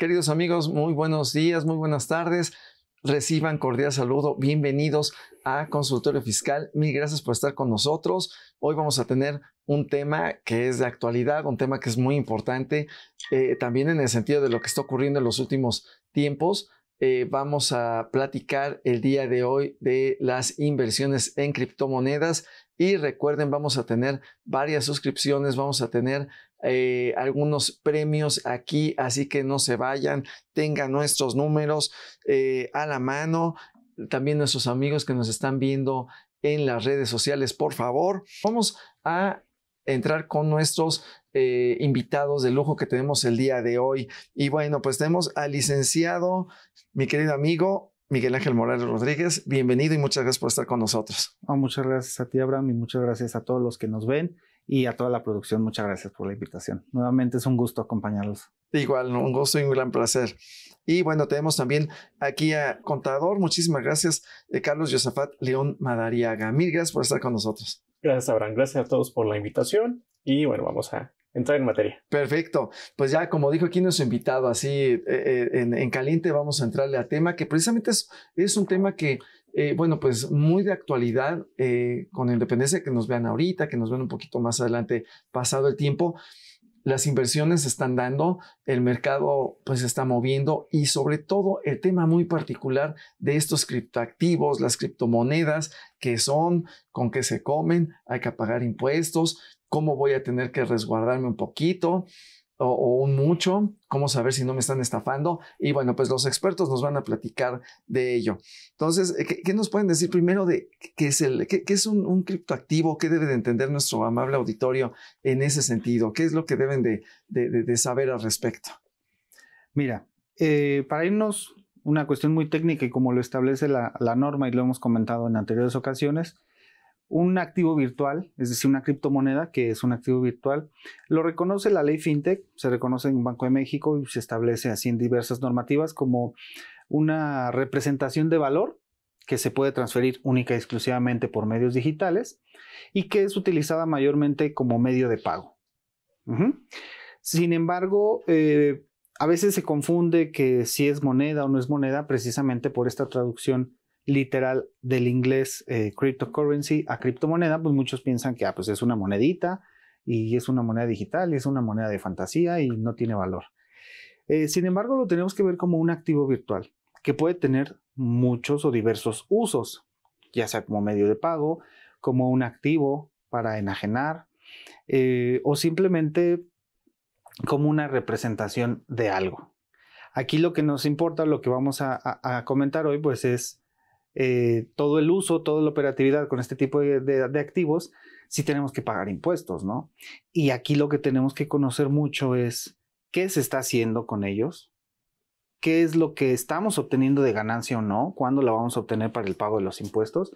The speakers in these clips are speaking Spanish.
Queridos amigos, muy buenos días, muy buenas tardes. Reciban cordial saludo, bienvenidos a Consultorio Fiscal. Mil gracias por estar con nosotros. Hoy vamos a tener un tema que es de actualidad, un tema que es muy importante, eh, también en el sentido de lo que está ocurriendo en los últimos tiempos. Eh, vamos a platicar el día de hoy de las inversiones en criptomonedas y recuerden, vamos a tener varias suscripciones, vamos a tener eh, algunos premios aquí, así que no se vayan, tengan nuestros números eh, a la mano, también nuestros amigos que nos están viendo en las redes sociales, por favor. Vamos a entrar con nuestros eh, invitados de lujo que tenemos el día de hoy. Y bueno, pues tenemos al licenciado, mi querido amigo. Miguel Ángel Morales Rodríguez, bienvenido y muchas gracias por estar con nosotros. Ah, muchas gracias a ti, Abraham, y muchas gracias a todos los que nos ven y a toda la producción, muchas gracias por la invitación. Nuevamente es un gusto acompañarlos. Igual, un gusto y un gran placer. Y bueno, tenemos también aquí a Contador. Muchísimas gracias, de eh, Carlos Josafat León Madariaga. Mil gracias por estar con nosotros. Gracias, Abraham. Gracias a todos por la invitación. Y bueno, vamos a entrar en materia. Perfecto. Pues ya, como dijo aquí nuestro invitado, así eh, eh, en, caliente vamos a entrarle a tema que precisamente es, es un tema que, eh, bueno, pues muy de actualidad, con independencia que nos vean ahorita, que nos vean un poquito más adelante, pasado el tiempo. Las inversiones están dando, el mercado pues se está moviendo y sobre todo el tema muy particular de estos criptoactivos, las criptomonedas, que son, con qué se comen, hay que pagar impuestos, cómo voy a tener que resguardarme un poquito o, un mucho, cómo saber si no me están estafando. Y bueno, pues los expertos nos van a platicar de ello. Entonces, eh, ¿qué, nos pueden decir primero de qué es, el, es un, criptoactivo? ¿Qué debe de entender nuestro amable auditorio en ese sentido? ¿Qué es lo que deben de, saber al respecto? Mira, eh, para irnos una cuestión muy técnica y como lo establece la norma y lo hemos comentado en anteriores ocasiones, un activo virtual, es decir, una criptomoneda que es un activo virtual. Lo reconoce la ley FinTech, se reconoce en Banco de México y se establece así en diversas normativas como una representación de valor que se puede transferir única y exclusivamente por medios digitales y que es utilizada mayormente como medio de pago. Sin embargo, eh, a veces se confunde que si es moneda o no es moneda precisamente por esta traducción literal del inglés eh, cryptocurrency a criptomoneda, pues muchos piensan que ah, pues es una monedita y es una moneda digital y es una moneda de fantasía y no tiene valor. Eh, sin embargo, lo tenemos que ver como un activo virtual que puede tener muchos o diversos usos, ya sea como medio de pago, como un activo para enajenar eh, o simplemente como una representación de algo. Aquí lo que nos importa, lo que vamos a comentar hoy, pues es eh, todo el uso, toda la operatividad con este tipo de, activos, si tenemos que pagar impuestos, ¿no? Y aquí lo que tenemos que conocer mucho es qué se está haciendo con ellos, qué es lo que estamos obteniendo de ganancia o no, cuándo la vamos a obtener para el pago de los impuestos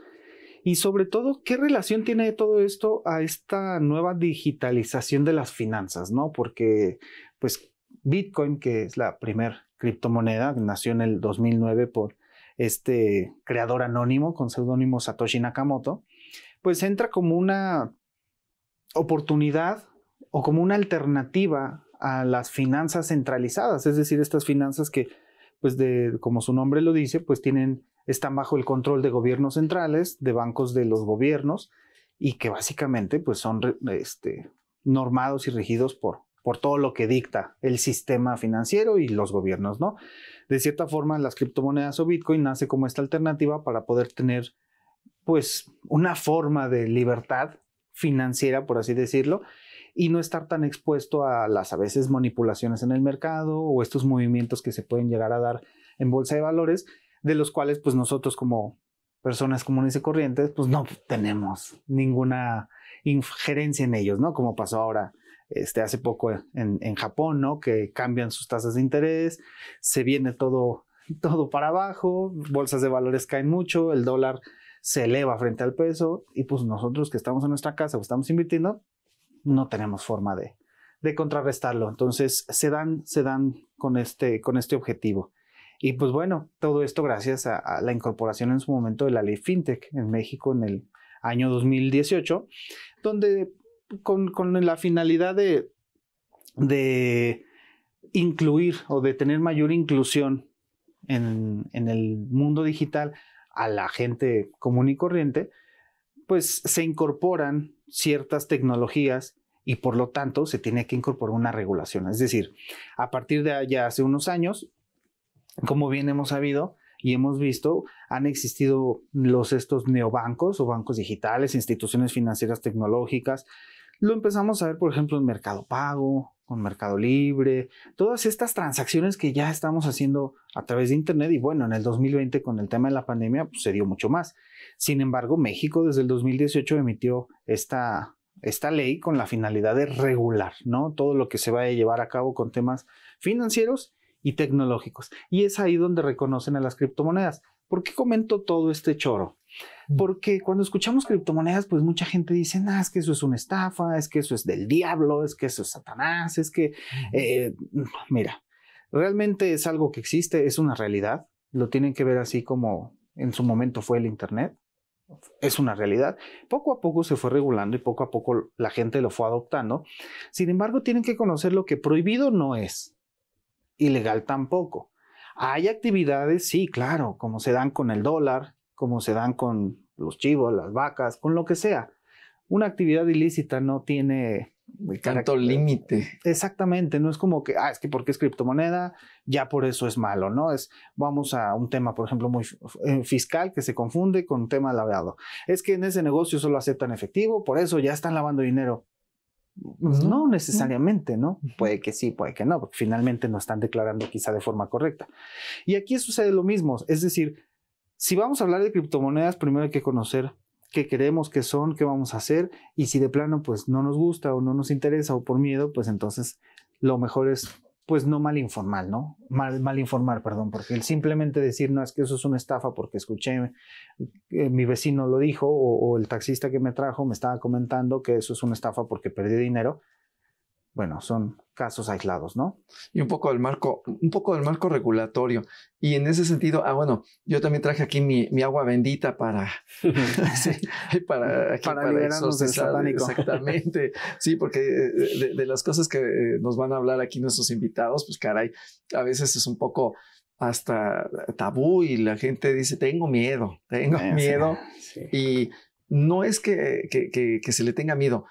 y sobre todo qué relación tiene todo esto a esta nueva digitalización de las finanzas, ¿no? Porque pues Bitcoin, que es la primera criptomoneda, nació en el 2009 por este creador anónimo con seudónimo Satoshi Nakamoto, pues entra como una oportunidad o como una alternativa a las finanzas centralizadas, es decir, estas finanzas que, pues de, como su nombre lo dice, pues tienen, están bajo el control de gobiernos centrales, de bancos de los gobiernos, y que básicamente pues son este, normados y regidos por, por todo lo que dicta el sistema financiero y los gobiernos, ¿no? De cierta forma, las criptomonedas o Bitcoin nace como esta alternativa para poder tener, pues, una forma de libertad financiera, por así decirlo, y no estar tan expuesto a las a veces manipulaciones en el mercado o estos movimientos que se pueden llegar a dar en bolsa de valores, de los cuales, pues, nosotros como personas comunes y corrientes, pues, no tenemos ninguna injerencia en ellos, ¿no? Como pasó ahora este, hace poco en, Japón, ¿no? Que cambian sus tasas de interés, se viene todo, todo para abajo, bolsas de valores caen mucho, el dólar se eleva frente al peso y pues nosotros que estamos en nuestra casa o estamos invirtiendo, no tenemos forma de, de contrarrestarlo. Entonces se dan, se dan con este, con este objetivo. Y pues bueno, todo esto gracias a, a la incorporación en su momento de la ley FinTech en México en el año 2018, donde con, la finalidad de, incluir o de tener mayor inclusión en, el mundo digital a la gente común y corriente, pues se incorporan ciertas tecnologías y por lo tanto se tiene que incorporar una regulación. Es decir, a partir de ya hace unos años, como bien hemos sabido, y hemos visto, han existido los estos neobancos o bancos digitales, instituciones financieras tecnológicas, lo empezamos a ver, por ejemplo, en Mercado Pago, con Mercado Libre, todas estas transacciones que ya estamos haciendo a través de Internet y bueno, en el 2020 con el tema de la pandemia pues, se dio mucho más. Sin embargo, México desde el 2018 emitió esta, esta ley con la finalidad de regular ¿no? todo lo que se va a llevar a cabo con temas financieros y tecnológicos. Y es ahí donde reconocen a las criptomonedas. ¿Por qué comento todo este choro? Porque cuando escuchamos criptomonedas, pues mucha gente dice, ah, es que eso es una estafa, es que eso es del diablo, es que eso es Satanás, es que, eh, mira, realmente es algo que existe, es una realidad, lo tienen que ver así como en su momento fue el Internet, es una realidad. Poco a poco se fue regulando y poco a poco la gente lo fue adoptando. Sin embargo, tienen que conocer lo que prohibido no es, ilegal tampoco. Hay actividades, sí, claro, como se dan con el dólar, como se dan con los chivos, las vacas, con lo que sea. Una actividad ilícita no tiene tanto límite. Exactamente, no es como que, ah, es que porque es criptomoneda, ya por eso es malo, ¿no? Es, vamos a un tema, por ejemplo, muy eh, fiscal que se confunde con un tema labrado, Es que en ese negocio solo aceptan efectivo, por eso ya están lavando dinero. Pues no necesariamente, ¿no? Puede que sí, puede que no, porque finalmente no están declarando quizá de forma correcta. Y aquí sucede lo mismo, es decir, si vamos a hablar de criptomonedas, primero hay que conocer qué queremos, qué son, qué vamos a hacer y si de plano pues no nos gusta o no nos interesa o por miedo, pues entonces lo mejor es pues no mal informar, ¿no? Mal, mal informar, perdón, porque el simplemente decir, no, es que eso es una estafa porque escuché, eh, mi vecino lo dijo o, o el taxista que me trajo me estaba comentando que eso es una estafa porque perdí dinero. Bueno, son casos aislados, ¿no? Y un poco del marco, un poco del marco regulatorio. Y en ese sentido, ah, bueno, yo también traje aquí mi, agua bendita para, para, liberarnos del satánico. Exactamente. Sí, porque eh, de, las cosas que eh, nos van a hablar aquí nuestros invitados, pues caray, a veces es un poco hasta tabú y la gente dice, tengo miedo, tengo eh, miedo. Y no es que se le tenga miedo,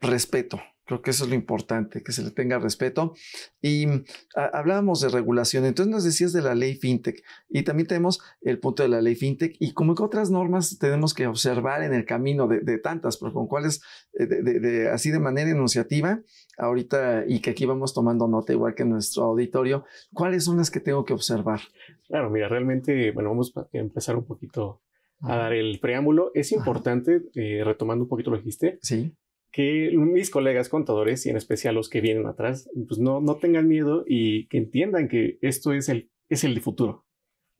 respeto Creo que eso es lo importante, que se le tenga respeto. Y mm, hablábamos de regulación, entonces nos decías de la ley fintech y también tenemos el punto de la ley fintech y como que otras normas tenemos que observar en el camino de, tantas, pero con cuáles, eh, de, así de manera enunciativa, ahorita y que aquí vamos tomando nota igual que nuestro auditorio, ¿cuáles son las que tengo que observar? Claro, mira, realmente, bueno, vamos a empezar un poquito a dar el preámbulo. Es importante, eh, retomando un poquito lo que dijiste, ¿Sí? que mis colegas contadores y en especial los que vienen atrás, pues no, no tengan miedo y que entiendan que esto es el, es el futuro.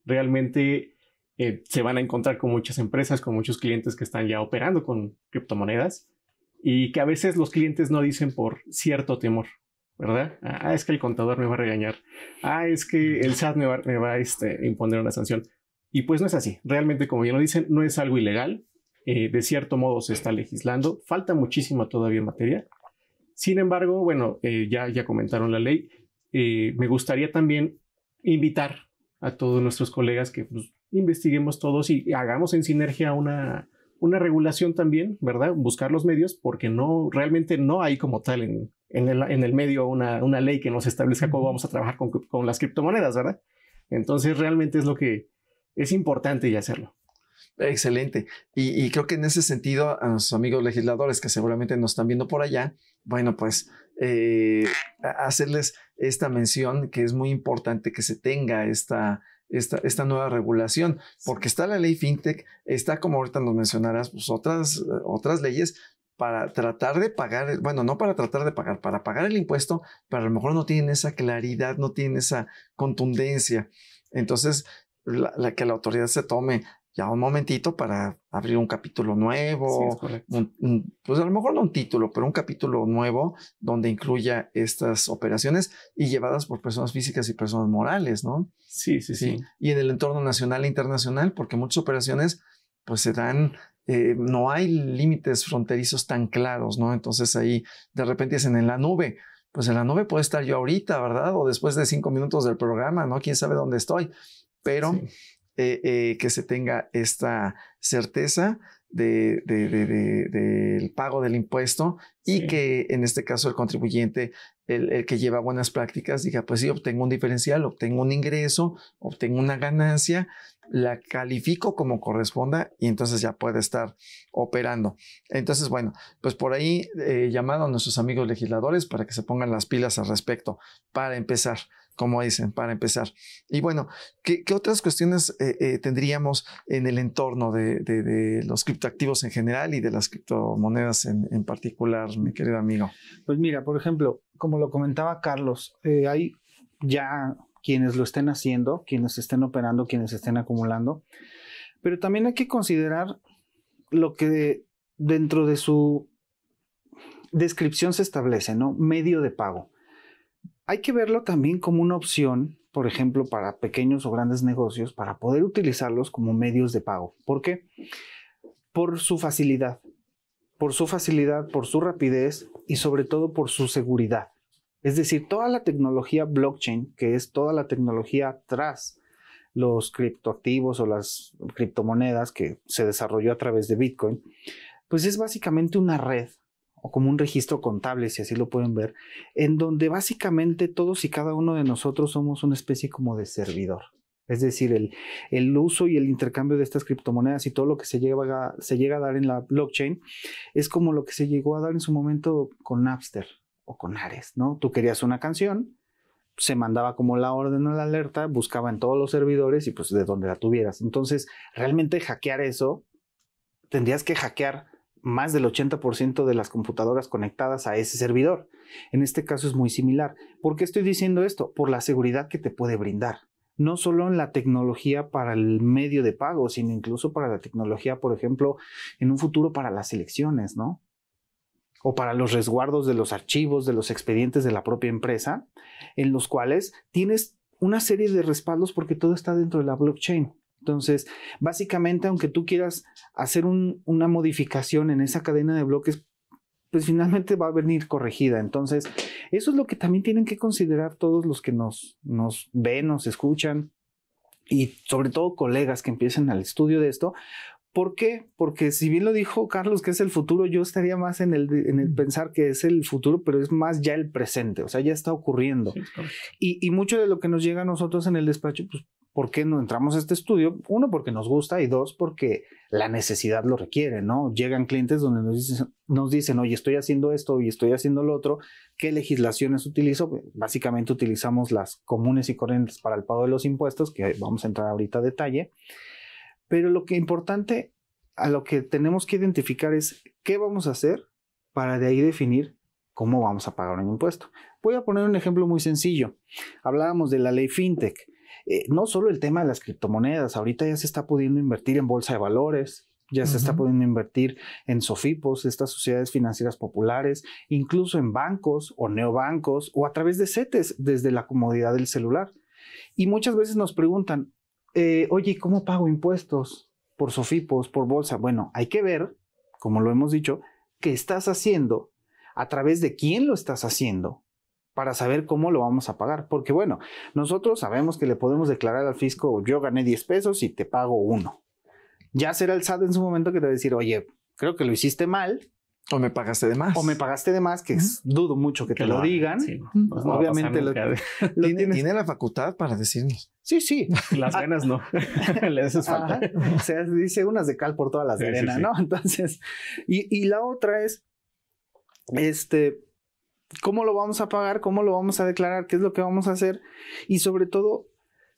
Realmente eh, se van a encontrar con muchas empresas, con muchos clientes que están ya operando con criptomonedas y que a veces los clientes no dicen por cierto temor, ¿verdad? Ah, es que el contador me va a regañar. Ah, es que el SAT me va, a este, imponer una sanción. Y pues no es así. Realmente, como ya lo dicen, no es algo ilegal, eh, de cierto modo se está legislando, falta muchísimo todavía en materia. Sin embargo, bueno, eh, ya, ya comentaron la ley, eh, me gustaría también invitar a todos nuestros colegas que pues, investiguemos todos y hagamos en sinergia una, una regulación también, ¿verdad? Buscar los medios, porque no, realmente no hay como tal en, el, medio una, ley que nos establezca cómo vamos a trabajar con, con las criptomonedas, ¿verdad? Entonces realmente es lo que es importante y hacerlo. Excelente. Y, creo que en ese sentido, a nuestros amigos legisladores que seguramente nos están viendo por allá, bueno, pues eh, hacerles esta mención que es muy importante que se tenga esta, esta, esta, nueva regulación, porque está la ley FinTech, está como ahorita nos mencionarás, pues otras, leyes para tratar de pagar, bueno, no para tratar de pagar, para pagar el impuesto, pero a lo mejor no tienen esa claridad, no tienen esa contundencia. Entonces, la, que la autoridad se tome ya un momentito para abrir un capítulo nuevo, pues a lo mejor no un título, pero un capítulo nuevo donde incluya estas operaciones y llevadas por personas físicas y personas morales, ¿no? Sí, sí, sí. Y en el entorno nacional e internacional, porque muchas operaciones pues se dan eh, no hay límites fronterizos tan claros, ¿no? Entonces ahí de repente dicen en la nube, pues en la nube puede estar yo ahorita, ¿verdad? O después de cinco minutos del programa, ¿no? Quién sabe dónde estoy. Pero eh, eh, que se tenga esta certeza del pago del impuesto y que en este caso el contribuyente, el, que lleva buenas prácticas, diga, pues sí, obtengo un diferencial, obtengo un ingreso, obtengo una ganancia, la califico como corresponda y entonces ya puede estar operando. Entonces, bueno, pues por ahí he eh, llamado a nuestros amigos legisladores para que se pongan las pilas al respecto para empezar como dicen, para empezar. Y bueno, ¿qué, otras cuestiones eh, eh, tendríamos en el entorno de, los criptoactivos en general y de las criptomonedas en, en, particular, mi querido amigo? Pues mira, por ejemplo, como lo comentaba Carlos, eh, hay ya quienes lo estén haciendo, quienes estén operando, quienes estén acumulando, pero también hay que considerar lo que dentro de su descripción se establece, ¿no? Medio de pago hay que verlo también como una opción, por ejemplo, para pequeños o grandes negocios, para poder utilizarlos como medios de pago. ¿Por qué? Por su facilidad, por su facilidad, por su rapidez y sobre todo por su seguridad. Es decir, toda la tecnología blockchain, que es toda la tecnología tras los criptoactivos o las criptomonedas que se desarrolló a través de Bitcoin, pues es básicamente una red como un registro contable, si así lo pueden ver, en donde básicamente todos y cada uno de nosotros somos una especie como de servidor. Es decir, el, uso y el intercambio de estas criptomonedas y todo lo que se, se llega a dar en la blockchain es como lo que se llegó a dar en su momento con Napster o con Ares, ¿no? Tú querías una canción, se mandaba como la orden o la alerta, buscaba en todos los servidores y pues de donde la tuvieras. Entonces, realmente hackear eso, tendrías que hackear más del 80% de las computadoras conectadas a ese servidor. En este caso es muy similar. ¿Por qué estoy diciendo esto? Por la seguridad que te puede brindar. No solo en la tecnología para el medio de pago, sino incluso para la tecnología, por ejemplo, en un futuro para las elecciones, ¿no? o para los resguardos de los archivos, de los expedientes de la propia empresa, en los cuales tienes una serie de respaldos porque todo está dentro de la blockchain. Entonces, básicamente, aunque tú quieras hacer una modificación en esa cadena de bloques, pues finalmente va a venir corregida. Entonces, eso es lo que también tienen que considerar todos los que nos, ven, nos escuchan y sobre todo colegas que empiecen al estudio de esto, ¿Por qué? Porque si bien lo dijo Carlos que es el futuro, yo estaría más en el, pensar que es el futuro, pero es más ya el presente, o sea, ya está ocurriendo. y, mucho de lo que nos llega a nosotros en el despacho, pues ¿por qué no entramos a este estudio? Uno, porque nos gusta y dos, porque la necesidad lo requiere, ¿no? Llegan clientes donde nos dicen, nos dicen oye, estoy haciendo esto y estoy haciendo lo otro, ¿qué legislaciones utilizo? básicamente utilizamos las comunes y corrientes para el pago de los impuestos, que vamos a entrar ahorita a detalle, pero lo que importante a lo que tenemos que identificar es qué vamos a hacer para de ahí definir cómo vamos a pagar un impuesto. Voy a poner un ejemplo muy sencillo. Hablábamos de la ley FinTech eh, no solo el tema de las criptomonedas, ahorita ya se está pudiendo invertir en bolsa de valores, ya se está pudiendo invertir en SOFIPOS, estas sociedades financieras populares, incluso en bancos o neobancos o a través de setes desde la comodidad del celular. Y muchas veces nos preguntan, eh, oye, ¿cómo pago impuestos por SOFIPOS, por bolsa? Bueno, hay que ver, como lo hemos dicho, qué estás haciendo, a través de quién lo estás haciendo para saber cómo lo vamos a pagar. Porque bueno, nosotros sabemos que le podemos declarar al fisco, yo gané 10 pesos y te pago uno. Ya será el SAT en su momento que te va a decir, oye, creo que lo hiciste mal. O me pagaste de más. O me pagaste de más, que es dudo mucho que, te lo, digan. Pues, pues, obviamente pues, lo, ¿Tiene, la facultad para decirnos. Sí, sí. Las venas no. Le haces falta. O sea, dice unas de cal por todas las ¿no? Entonces, y, y la otra es, este, cómo lo vamos a pagar, cómo lo vamos a declarar, qué es lo que vamos a hacer y sobre todo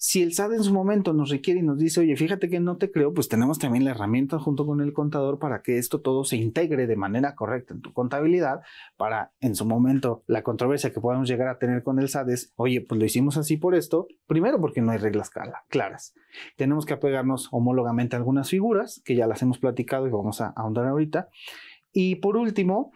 si el SAD en su momento nos requiere y nos dice, oye, fíjate que no te creo, pues tenemos también la herramienta junto con el contador para que esto todo se integre de manera correcta en tu contabilidad, para en su momento la controversia que podamos llegar a tener con el SAD es, oye, pues lo hicimos así por esto, primero porque no hay reglas claras. Tenemos que apegarnos homólogamente a algunas figuras, que ya las hemos platicado y vamos a ahondar ahorita. Y por último,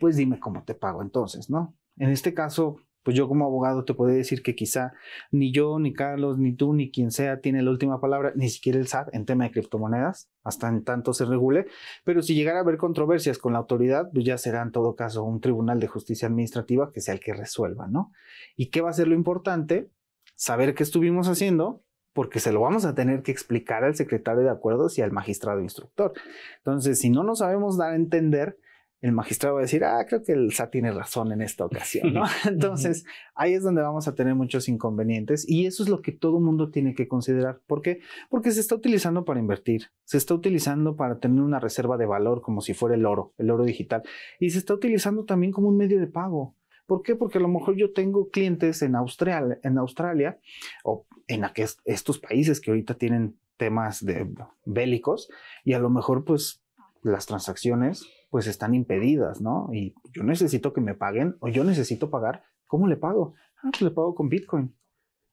pues dime cómo te pago entonces, ¿no? En este caso, pues yo como abogado te puedo decir que quizá ni yo, ni Carlos, ni tú, ni quien sea tiene la última palabra, ni siquiera el SAT en tema de criptomonedas, hasta en tanto se regule, pero si llegara a haber controversias con la autoridad, pues ya será en todo caso un tribunal de justicia administrativa que sea el que resuelva, ¿no? ¿Y qué va a ser lo importante? Saber qué estuvimos haciendo, porque se lo vamos a tener que explicar al secretario de acuerdos y al magistrado instructor. Entonces, si no nos sabemos dar a entender, el magistrado va a decir, ah, creo que el SAT tiene razón en esta ocasión, ¿no? Entonces, ahí es donde vamos a tener muchos inconvenientes y eso es lo que todo mundo tiene que considerar. ¿Por qué? Porque se está utilizando para invertir, se está utilizando para tener una reserva de valor como si fuera el oro, el oro digital, y se está utilizando también como un medio de pago. ¿Por qué? Porque a lo mejor yo tengo clientes en Australia, en Australia o en estos países que ahorita tienen temas de, bélicos y a lo mejor pues las transacciones pues están impedidas, ¿no? Y yo necesito que me paguen o yo necesito pagar. ¿Cómo le pago? Ah, pues le pago con Bitcoin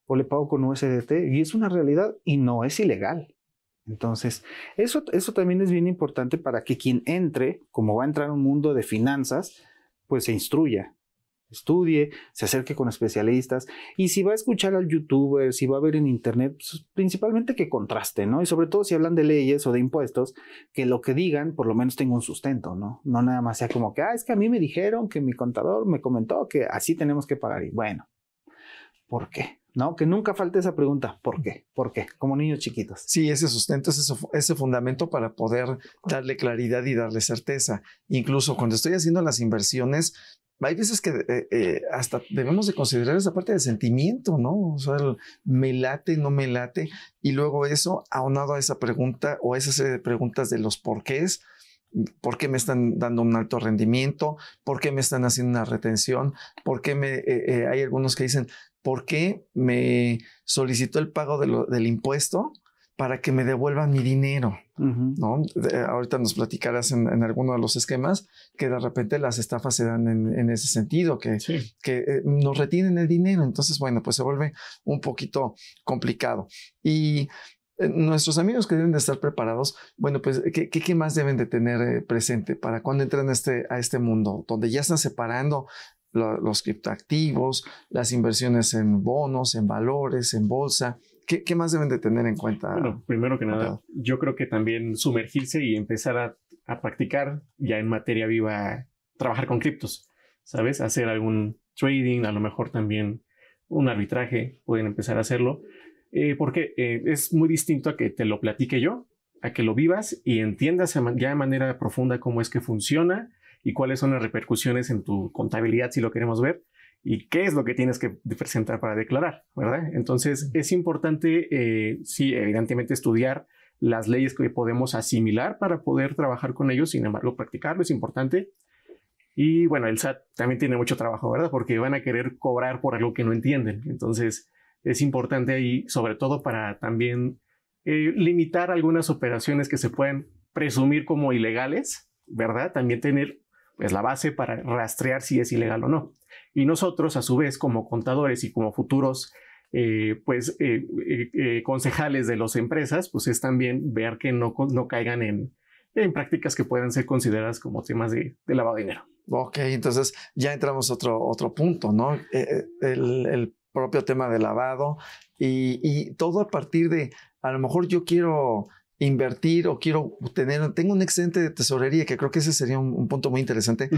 o le pago con USDT. Y es una realidad y no es ilegal. Entonces, eso, eso también es bien importante para que quien entre, como va a entrar a un mundo de finanzas, pues se instruya, estudie, se acerque con especialistas y si va a escuchar al youtuber, si va a ver en internet, pues, principalmente que contraste, ¿no? Y sobre todo si hablan de leyes o de impuestos, que lo que digan por lo menos tenga un sustento, ¿no? No nada más sea como que, ah, es que a mí me dijeron que mi contador me comentó que así tenemos que pagar y bueno, ¿por qué? ¿no? Que nunca falte esa pregunta, ¿por qué? ¿Por qué? Como niños chiquitos. Sí, ese sustento es ese fundamento para poder darle claridad y darle certeza. Incluso cuando estoy haciendo las inversiones, hay veces que eh, eh, hasta debemos de considerar esa parte del sentimiento, ¿no? O sea, me late, no me late. Y luego eso, aunado a esa pregunta o a esa serie de preguntas de los porqués, ¿por qué me están dando un alto rendimiento? ¿Por qué me están haciendo una retención? ¿Por qué me, eh, hay algunos que dicen, ¿por qué me solicitó el pago del impuesto? para que me devuelvan mi dinero, ¿no? Eh, ahorita nos platicarás en, alguno de los esquemas que de repente las estafas se dan en, ese sentido, que, que eh, nos retienen el dinero. Entonces, bueno, pues se vuelve un poquito complicado. Y eh, nuestros amigos que deben de estar preparados, bueno, pues, ¿qué, más deben de tener presente para cuando entran a este, a este mundo, donde ya están separando los criptoactivos, las inversiones en bonos, en valores, en bolsa, ¿Qué, más deben de tener en cuenta? Bueno, primero que nada, yo creo que también sumergirse y empezar a, practicar ya en materia viva, trabajar con criptos, ¿sabes? Hacer algún trading, a lo mejor también un arbitraje, pueden empezar a hacerlo, eh, porque eh, es muy distinto a que te lo platique yo, a que lo vivas y entiendas ya de manera profunda cómo es que funciona y cuáles son las repercusiones en tu contabilidad, si lo queremos ver, y qué es lo que tienes que presentar para declarar, ¿verdad? Entonces es importante, eh, sí, evidentemente estudiar las leyes que podemos asimilar para poder trabajar con ellos, sin embargo, practicarlo es importante. Y bueno, el SAT también tiene mucho trabajo, ¿verdad? Porque van a querer cobrar por algo que no entienden. Entonces, es importante ahí, sobre todo para también eh, limitar algunas operaciones que se pueden presumir como ilegales, ¿verdad? También tener es la base para rastrear si es ilegal o no. Y nosotros, a su vez, como contadores y como futuros eh, pues, eh, eh, concejales de las empresas, pues es también ver que no, caigan en, en prácticas que puedan ser consideradas como temas de, lavado de dinero. Ok, entonces ya entramos a otro, otro punto, ¿no? El, propio tema de lavado y, y todo a partir de, a lo mejor yo quiero invertir o quiero tener, tengo un excedente de tesorería, que creo que ese sería un, punto muy interesante.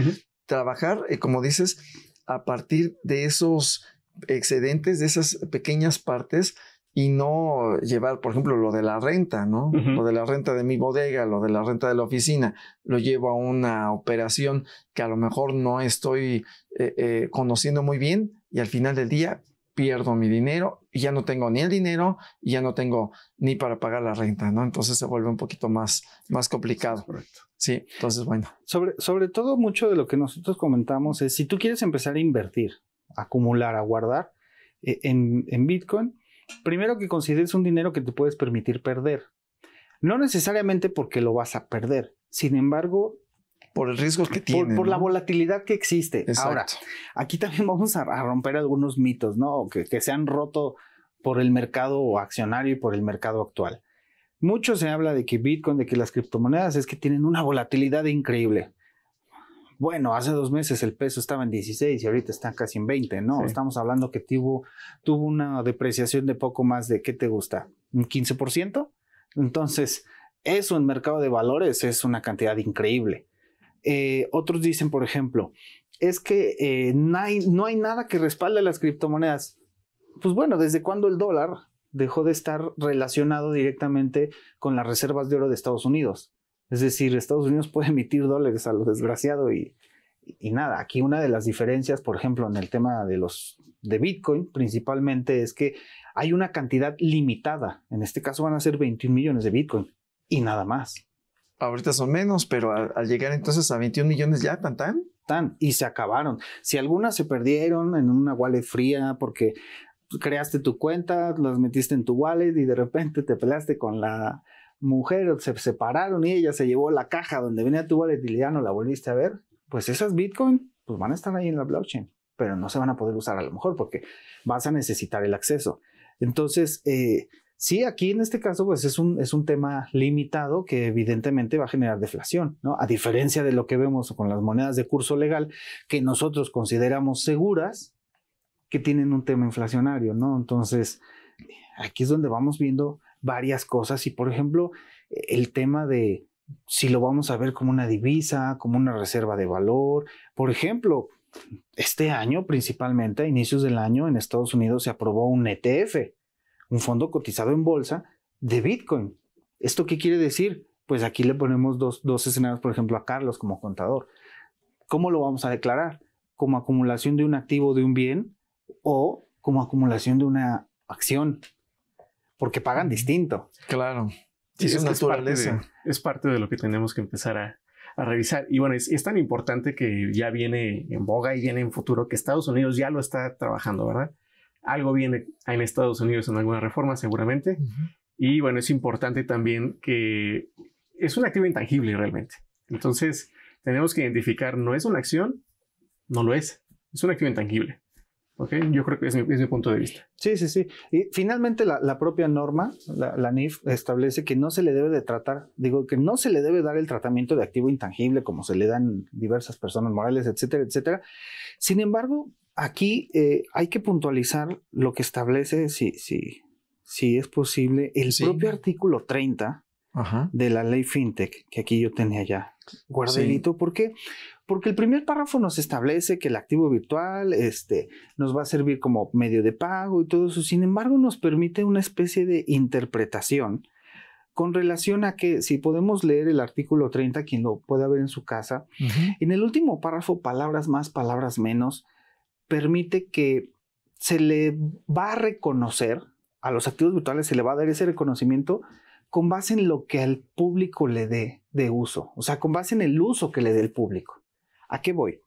Trabajar, eh, como dices, a partir de esos excedentes, de esas pequeñas partes, y no llevar, por ejemplo, lo de la renta, ¿no? Lo de la renta de mi bodega, lo de la renta de la oficina, lo llevo a una operación que a lo mejor no estoy eh, eh, conociendo muy bien y al final del día pierdo mi dinero y ya no tengo ni el dinero y ya no tengo ni para pagar la renta, ¿no? Entonces se vuelve un poquito más, más complicado. Correcto. Sí, entonces bueno. Sobre, sobre todo mucho de lo que nosotros comentamos es si tú quieres empezar a invertir, acumular, a guardar eh, en, en Bitcoin, primero que consideres un dinero que te puedes permitir perder. No necesariamente porque lo vas a perder, sin embargo, por el riesgo que tiene. Por, la volatilidad que existe. Ahora, aquí también vamos a, romper algunos mitos, ¿no? Que, se han roto por el mercado accionario y por el mercado actual. Mucho se habla de que Bitcoin, de que las criptomonedas es que tienen una volatilidad increíble. Bueno, hace dos meses el peso estaba en 16 y ahorita está casi en 20, ¿no? Estamos hablando que tuvo, tuvo una depreciación de poco más de, ¿qué te gusta? ¿Un 15%? Entonces, eso en mercado de valores es una cantidad increíble. Eh, otros dicen, por ejemplo, es que eh, no, hay, nada que respalde las criptomonedas. Pues bueno, ¿desde cuando el dólar dejó de estar relacionado directamente con las reservas de oro de Estados Unidos? Es decir, Estados Unidos puede emitir dólares a lo desgraciado y, y nada, aquí una de las diferencias, por ejemplo, en el tema de los de Bitcoin, principalmente es que hay una cantidad limitada. En este caso van a ser 21 millones de Bitcoin y nada más ahorita son menos, pero al, llegar entonces a 21 millones ya, tan tan. Tan, y se acabaron. Si algunas se perdieron en una wallet fría porque creaste tu cuenta, las metiste en tu wallet y de repente te peleaste con la mujer, se separaron y ella se llevó la caja donde venía tu wallet y ya no la volviste a ver, pues esas Bitcoin pues van a estar ahí en la blockchain, pero no se van a poder usar a lo mejor porque vas a necesitar el acceso. Entonces, eh, Sí, aquí en este caso, pues es un, es un tema limitado que evidentemente va a generar deflación, ¿no? A diferencia de lo que vemos con las monedas de curso legal que nosotros consideramos seguras, que tienen un tema inflacionario, ¿no? Entonces, aquí es donde vamos viendo varias cosas y, por ejemplo, el tema de si lo vamos a ver como una divisa, como una reserva de valor, por ejemplo, este año principalmente, a inicios del año, en Estados Unidos se aprobó un ETF un fondo cotizado en bolsa de Bitcoin. ¿Esto qué quiere decir? Pues aquí le ponemos dos, escenarios, por ejemplo, a Carlos como contador. ¿Cómo lo vamos a declarar? ¿Como acumulación de un activo de un bien o como acumulación de una acción? Porque pagan distinto. Claro. Sí, es, naturaleza. Parte de, es parte de lo que tenemos que empezar a, revisar. Y bueno, es, es, tan importante que ya viene en boga y viene en futuro que Estados Unidos ya lo está trabajando, ¿verdad? Algo viene en Estados Unidos en alguna reforma, seguramente. Y bueno, es importante también que es un activo intangible realmente. Entonces, tenemos que identificar, no es una acción, no lo es, es un activo intangible. Okay. Yo creo que es mi, punto de vista. Sí, sí, sí. Y finalmente la, propia norma, la, la, NIF, establece que no se le debe de tratar, digo, que no se le debe dar el tratamiento de activo intangible como se le dan diversas personas morales, etcétera, etcétera. Sin embargo, Aquí eh, hay que puntualizar lo que establece, si, si, si es posible, el propio artículo 30 de la ley FinTech, que aquí yo tenía ya guardadito. ¿Por qué? Porque el primer párrafo nos establece que el activo virtual este, nos va a servir como medio de pago y todo eso. Sin embargo, nos permite una especie de interpretación con relación a que si podemos leer el artículo 30, quien lo pueda ver en su casa, en el último párrafo, palabras más, palabras menos, permite que se le va a reconocer, a los activos virtuales se le va a dar ese reconocimiento con base en lo que al público le dé de uso, o sea, con base en el uso que le dé el público. ¿A qué voy?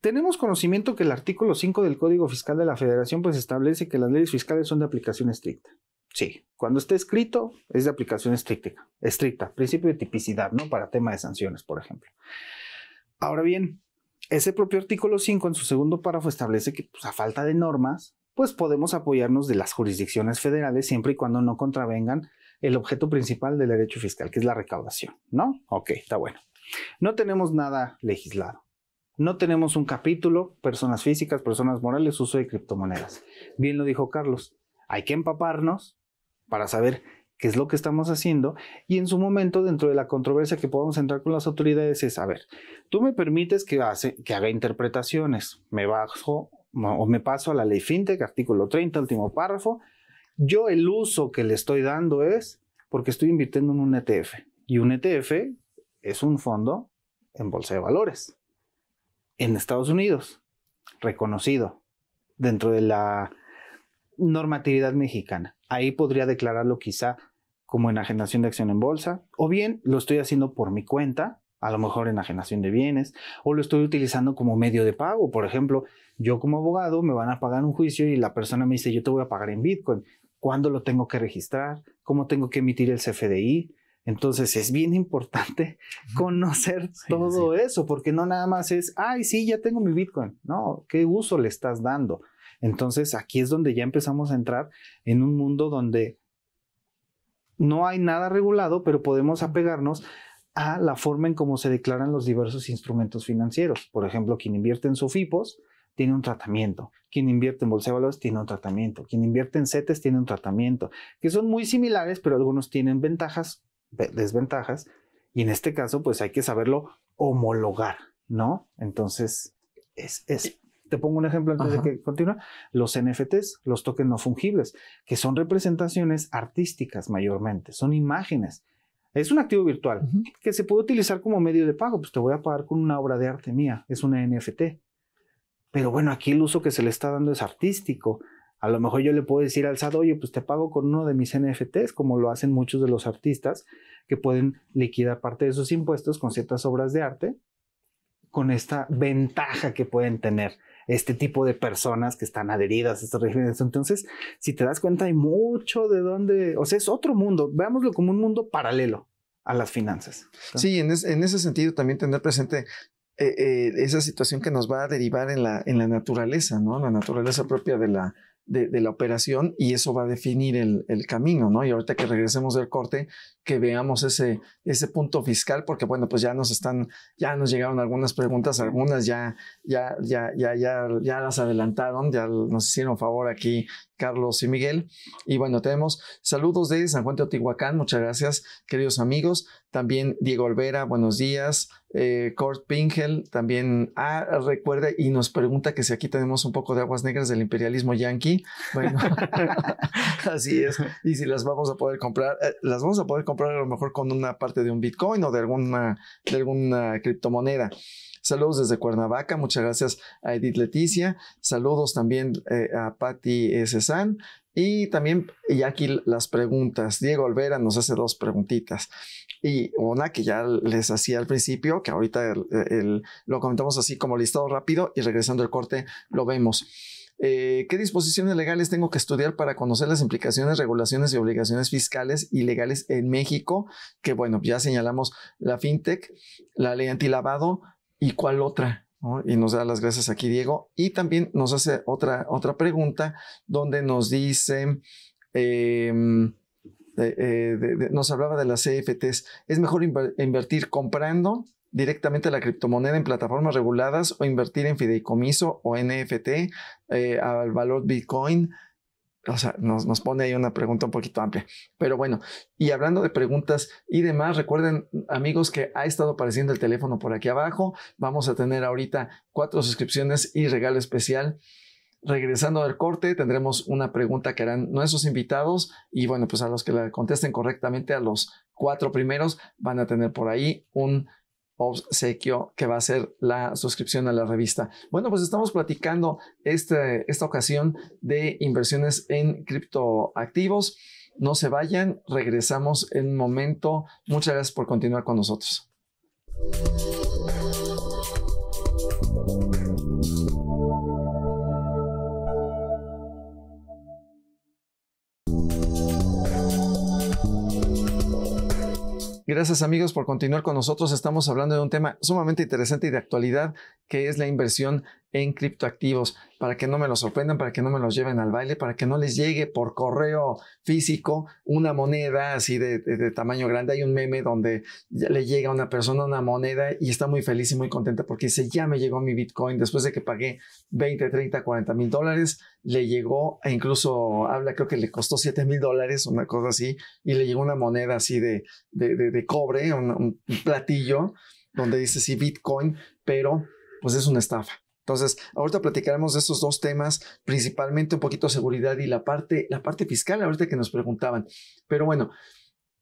Tenemos conocimiento que el artículo 5 del Código Fiscal de la Federación pues establece que las leyes fiscales son de aplicación estricta. Sí, cuando esté escrito es de aplicación estricta, estricta, principio de tipicidad, ¿no? Para tema de sanciones, por ejemplo. Ahora bien, ese propio artículo 5 en su segundo párrafo establece que pues, a falta de normas, pues podemos apoyarnos de las jurisdicciones federales siempre y cuando no contravengan el objeto principal del derecho fiscal, que es la recaudación, ¿no? Ok, está bueno. No tenemos nada legislado. No tenemos un capítulo, personas físicas, personas morales, uso de criptomonedas. Bien lo dijo Carlos, hay que empaparnos para saber que es lo que estamos haciendo, y en su momento, dentro de la controversia que podamos entrar con las autoridades, es, a ver, tú me permites que, que haga interpretaciones, me bajo o me paso a la ley FinTech, artículo 30, último párrafo, yo el uso que le estoy dando es porque estoy invirtiendo en un ETF, y un ETF es un fondo en bolsa de valores, en Estados Unidos, reconocido dentro de la normatividad mexicana. Ahí podría declararlo quizá como enajenación de acción en bolsa, o bien lo estoy haciendo por mi cuenta, a lo mejor enajenación de bienes, o lo estoy utilizando como medio de pago. Por ejemplo, yo como abogado me van a pagar un juicio y la persona me dice, yo te voy a pagar en Bitcoin. ¿Cuándo lo tengo que registrar? ¿Cómo tengo que emitir el CFDI? Entonces es bien importante conocer todo eso, porque no nada más es, ay, sí, ya tengo mi Bitcoin. No, ¿qué uso le estás dando? Entonces aquí es donde ya empezamos a entrar en un mundo donde no hay nada regulado, pero podemos apegarnos a la forma en cómo se declaran los diversos instrumentos financieros. Por ejemplo, quien invierte en SOFIPOS tiene un tratamiento, quien invierte en bolsa valores tiene un tratamiento, quien invierte en CETES tiene un tratamiento, que son muy similares, pero algunos tienen ventajas, desventajas, y en este caso, pues hay que saberlo homologar, ¿no? Entonces, es, es te pongo un ejemplo antes de que continúe, los NFTs, los tokens no fungibles, que son representaciones artísticas mayormente, son imágenes. Es un activo virtual que se puede utilizar como medio de pago, pues te voy a pagar con una obra de arte mía, es una NFT. Pero bueno, aquí el uso que se le está dando es artístico. A lo mejor yo le puedo decir al SAT, oye, pues te pago con uno de mis NFTs, como lo hacen muchos de los artistas, que pueden liquidar parte de sus impuestos con ciertas obras de arte, con esta ventaja que pueden tener este tipo de personas que están adheridas a estos regímenes. Entonces, si te das cuenta, hay mucho de dónde o sea, es otro mundo, veámoslo como un mundo paralelo a las finanzas. sí, en, ese sentido también tener presente eh, eh, esa situación que nos va a derivar en la, en la naturaleza, ¿no? La naturaleza propia de la, de, la operación y eso va a definir el, el, camino, ¿no? Y ahorita que regresemos del corte, que veamos ese, ese punto fiscal, porque bueno, pues ya nos están, ya nos llegaron algunas preguntas, algunas ya, ya, ya, ya, ya, ya las adelantaron, ya nos hicieron favor aquí Carlos y Miguel. Y bueno, tenemos saludos de San Juan de Otihuacán muchas gracias, queridos amigos. También Diego Olvera, buenos días. Eh, Kurt Pingel también ah, recuerda y nos pregunta que si aquí tenemos un poco de aguas negras del imperialismo yanqui. Bueno, así es. Y si las vamos a poder comprar, eh, las vamos a poder comprar comprar a lo mejor con una parte de un Bitcoin o de alguna, de alguna criptomoneda. Saludos desde Cuernavaca, muchas gracias a Edith Leticia. Saludos también a eh, a Patti Cezán. Y también, y aquí las preguntas. Diego Olvera nos hace dos preguntitas. Y una que ya les hacía al principio, que ahorita eh, lo comentamos así como listado rápido y regresando al corte lo vemos. Eh, qué disposiciones legales tengo que estudiar para conocer las implicaciones, regulaciones y obligaciones fiscales y legales en México, que bueno, ya señalamos la fintech, la ley antilavado y cuál otra. Y nos da las gracias aquí, Diego. Y también nos hace otra, otra pregunta donde nos dice... Em, eh, nos hablaba de las CFTs. E ¿Es mejor invertir comprando directamente a la criptomoneda en plataformas reguladas o invertir en fideicomiso o NFT eh, al valor Bitcoin. O sea, nos, nos, pone ahí una pregunta un poquito amplia. Pero bueno, y hablando de preguntas y demás, recuerden amigos que ha estado apareciendo el teléfono por aquí abajo. Vamos a tener ahorita cuatro suscripciones y regalo especial. Regresando al corte, tendremos una pregunta que harán nuestros invitados y bueno, pues a los que la contesten correctamente, a los cuatro primeros, van a tener por ahí un obsequio que va a ser la suscripción a la revista. Bueno, pues estamos platicando este, esta ocasión de inversiones en criptoactivos. No se vayan, regresamos en un momento. Muchas gracias por continuar con nosotros. Gracias amigos por continuar con nosotros. Estamos hablando de un tema sumamente interesante y de actualidad que es la inversión en criptoactivos, para que no me los sorprendan, para que no me los lleven al baile, para que no les llegue por correo físico una moneda así de, tamaño grande. Hay un meme donde le llega a una persona una moneda y está muy feliz y muy contenta porque dice, ya me llegó mi Bitcoin después de que pagué 20, 30, 40 mil dólares, le llegó, e incluso habla, creo que le costó 7 mil dólares, una cosa así, y le llegó una moneda así de, de cobre, un platillo, donde dice, sí, Bitcoin, pero pues es una estafa. Entonces, ahorita platicaremos de estos dos temas, principalmente un poquito seguridad y la parte, la parte fiscal, ahorita que nos preguntaban. Pero bueno,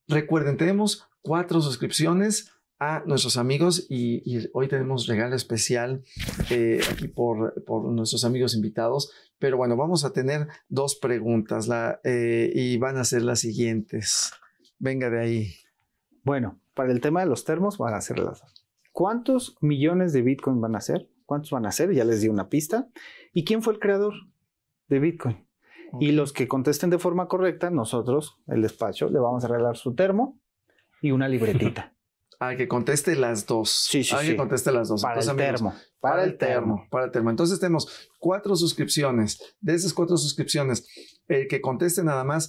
recuerden, tenemos cuatro suscripciones a nuestros amigos y, hoy tenemos regalo especial eh, aquí por, por, nuestros amigos invitados. Pero bueno, vamos a tener dos preguntas la, eh, y van a ser las siguientes. Venga de ahí. Bueno, para el tema de los termos van a ser las ¿Cuántos millones de Bitcoin van a ser? ¿Cuántos van a ser? Ya les di una pista. ¿Y quién fue el creador de Bitcoin? Y los que contesten de forma correcta, nosotros, el despacho, le vamos a regalar su termo y una libretita. Ah, que conteste las dos. Sí, sí, ah, sí. que conteste las dos. Para el termo. para, el termo, Para el termo. Entonces tenemos cuatro suscripciones. De esas cuatro suscripciones, el que conteste nada más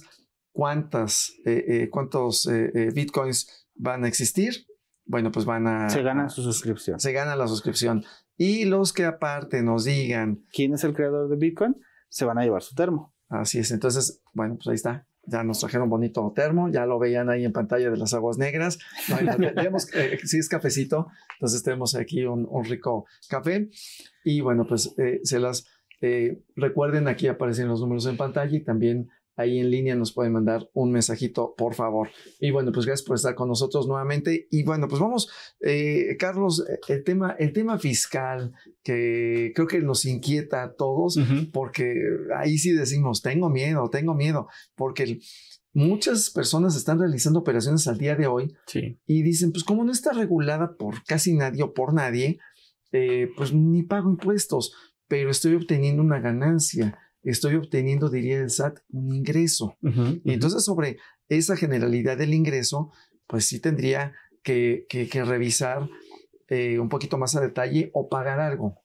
cuántas, eh, eh, cuántos eh, bitcoins van a existir. Bueno, pues van a... Se gana su suscripción. Se gana la suscripción. Y los que aparte nos digan quién es el creador de Bitcoin, se van a llevar su termo. Así es, entonces, bueno, pues ahí está. Ya nos trajeron bonito termo, ya lo veían ahí en pantalla de las aguas negras. tenemos, si eh, es cafecito, entonces tenemos aquí un, rico café. Y bueno, pues eh, se las eh, recuerden, aquí aparecen los números en pantalla y también ahí en línea nos pueden mandar un mensajito, por favor. Y bueno, pues gracias por estar con nosotros nuevamente. Y bueno, pues vamos, eh, Carlos, eh, el tema, el tema fiscal que creo que nos inquieta a todos, porque ahí sí decimos, tengo miedo, tengo miedo, porque muchas personas están realizando operaciones al día de hoy y dicen, pues como no está regulada por casi nadie o por nadie, eh, pues ni pago impuestos, pero estoy obteniendo una ganancia estoy obteniendo, diría el SAT, un ingreso. y entonces sobre esa generalidad del ingreso, pues sí tendría que, revisar eh, un poquito más a detalle o pagar algo.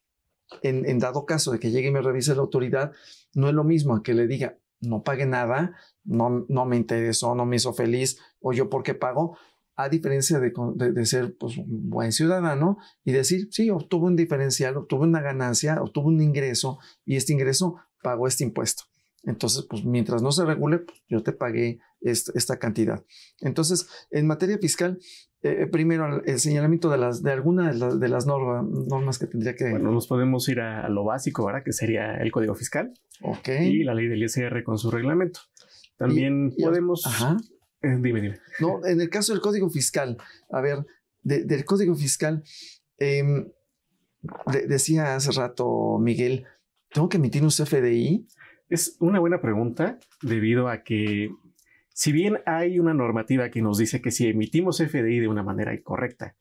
En, dado caso de que llegue y me revise la autoridad, no es lo mismo que le diga, no pague nada, no, no me interesó, no me hizo feliz, o yo por qué pago, a diferencia de, ser pues, un buen ciudadano y decir, sí, obtuve un diferencial, obtuve una ganancia, obtuve un ingreso, y este ingreso pago este impuesto. Entonces, pues mientras no se regule, pues, yo te pagué esta, cantidad. Entonces, en materia fiscal, eh, eh, primero el señalamiento de las de alguna de las, de normas que tendría que bueno nos podemos ir a, lo básico verdad que sería el código fiscal okay. y la ley del ISR con su reglamento también podemos ajá. Eh, dime dime no en el caso del código fiscal a ver del código fiscal em, decía hace rato Miguel ¿Tengo que emitir un CFDI? Es una buena pregunta debido a que si bien hay una normativa que nos dice que si emitimos CFDI de una manera incorrecta,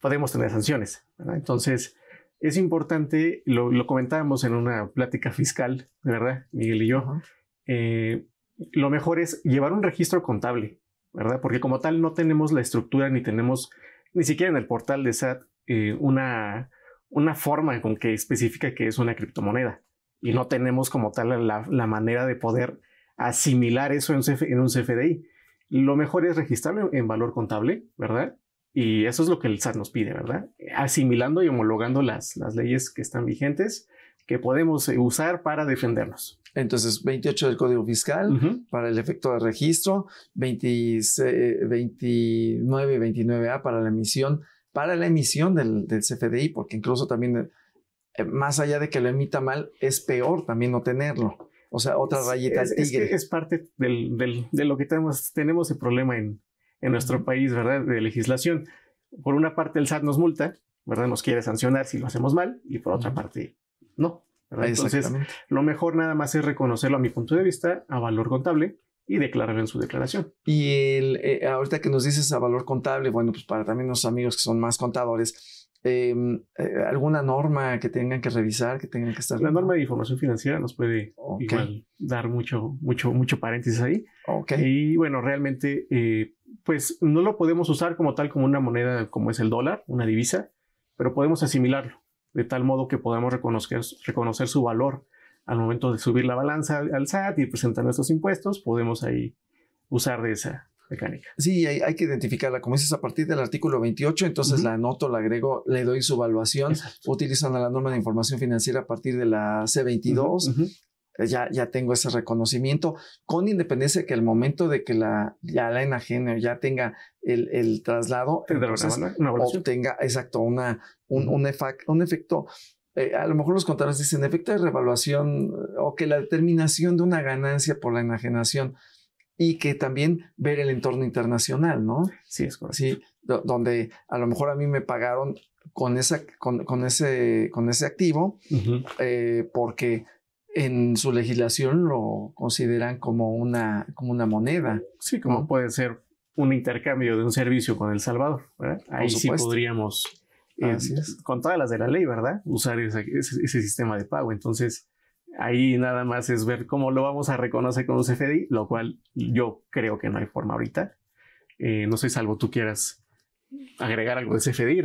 podemos tener sanciones. Entonces, es importante, lo, comentábamos en una plática fiscal, ¿verdad? Miguel y yo, eh, lo mejor es llevar un registro contable, ¿verdad? Porque como tal no tenemos la estructura ni tenemos, ni siquiera en el portal de SAT, eh, una una forma con que especifica que es una criptomoneda y no tenemos como tal la, manera de poder asimilar eso en, un CFDI. Lo mejor es registrarlo en, valor contable, ¿verdad? Y eso es lo que el SAT nos pide, ¿verdad? Asimilando y homologando las, las leyes que están vigentes que podemos eh, usar para defendernos. Entonces, 28 del Código Fiscal para el efecto de registro, 29 29A eh, para la emisión para la emisión del, CFDI, porque incluso también, eh, más allá de que lo emita mal, es peor también no tenerlo. O sea, otra rayita es, al tigre. Es, que es parte de lo que tenemos, tenemos el problema en, en nuestro país, ¿verdad? De legislación. Por una parte, el SAT nos multa, ¿verdad? Nos quiere sancionar si lo hacemos mal, y por otra parte, no. ¿verdad? Entonces, lo mejor nada más es reconocerlo a mi punto de vista a valor contable y declarar en su declaración. Y el, eh, ahorita que nos dices a valor contable, bueno, pues para también los amigos que son más contadores, em, eh, ¿alguna norma que tengan que revisar, que tengan que estar? La norma de información financiera nos puede dar mucho, mucho, mucho paréntesis ahí. Okay. Y bueno, realmente, eh, pues no lo podemos usar como tal, como una moneda, como es el dólar, una divisa, pero podemos asimilarlo de tal modo que podamos reconocer, reconocer su valor al momento de subir la balanza al, SAT y presentar nuestros impuestos, podemos ahí usar de esa, Mecánica. Sí, hay, que identificarla, como dices, a partir del artículo 28, entonces la anoto, la agrego, le doy su evaluación, utilizando la norma de información financiera a partir de la C22. Eh, ya, ya tengo ese reconocimiento, con independencia que el momento de que la, ya la enajene o ya tenga el, traslado, entonces, tenga obtenga, exacto, una, un, un efecto eh, a lo mejor los contadores dicen efecto de revaluación eh, o que la determinación de una ganancia por la enajenación y que también ver el entorno internacional, ¿no? Sí, es correcto. Sí, donde a lo mejor a mí me pagaron con, esa, con, ese, con ese activo eh, porque en su legislación lo consideran como una, como una moneda. Sí, como puede ser un intercambio de un servicio con El Salvador. ¿verdad? Ahí sí podríamos con todas las de la ley, ¿verdad? Usar ese, sistema de pago. Entonces, ahí nada más es ver cómo lo vamos a reconocer con un CFDI, lo cual yo creo que no hay forma ahorita. Eh, no sé, salvo tú quieras agregar algo de CFDI,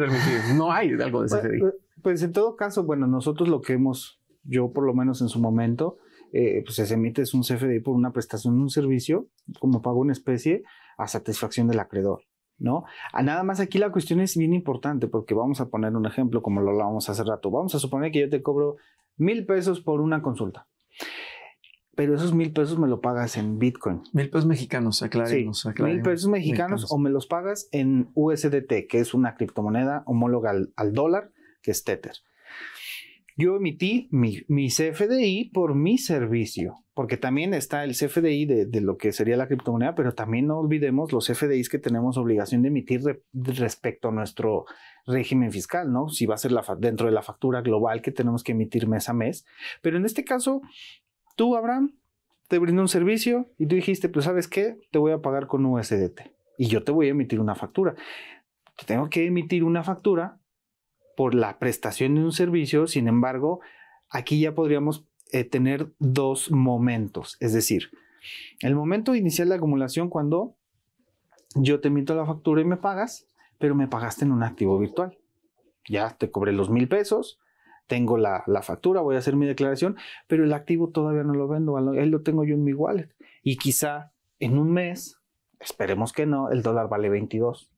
no hay algo de pues, CFDI. Eh, pues, en todo caso, bueno, nosotros lo que hemos, yo por lo menos en su momento, eh, pues se emite es un CFDI por una prestación, de un servicio, como pago en especie, a satisfacción del acreedor. ¿no? Ah, nada más aquí la cuestión es bien importante porque vamos a poner un ejemplo como lo hablábamos hace rato. Vamos a suponer que yo te cobro mil pesos por una consulta. Pero esos mil pesos me lo pagas en Bitcoin. Mil pesos mexicanos, aclárenos, mil pesos mexicanos, o me los pagas en USDT, que es una criptomoneda homóloga al, dólar, que es Tether. Yo emití mi, mi CFDI por mi servicio porque también está el CFDI de, lo que sería la criptomoneda, pero también no olvidemos los CFDIs que tenemos obligación de emitir respecto a nuestro régimen fiscal, ¿no? Si va a ser dentro de la factura global que tenemos que emitir mes a mes. Pero en este caso, tú, Abraham, te brindó un servicio y tú dijiste, pues sabes qué, te voy a pagar con USDT y yo te voy a emitir una factura. tengo que emitir una factura por la prestación de un servicio, sin embargo, aquí ya podríamos eh, tener dos momentos, es decir, el momento inicial de acumulación cuando yo te emito la factura y me pagas, pero me pagaste en un activo virtual. Ya te cobré los mil pesos, tengo la, factura, voy a hacer mi declaración, pero el activo todavía no lo vendo, él lo tengo yo en mi wallet. Y quizá en un mes, esperemos que no, el dólar vale 22.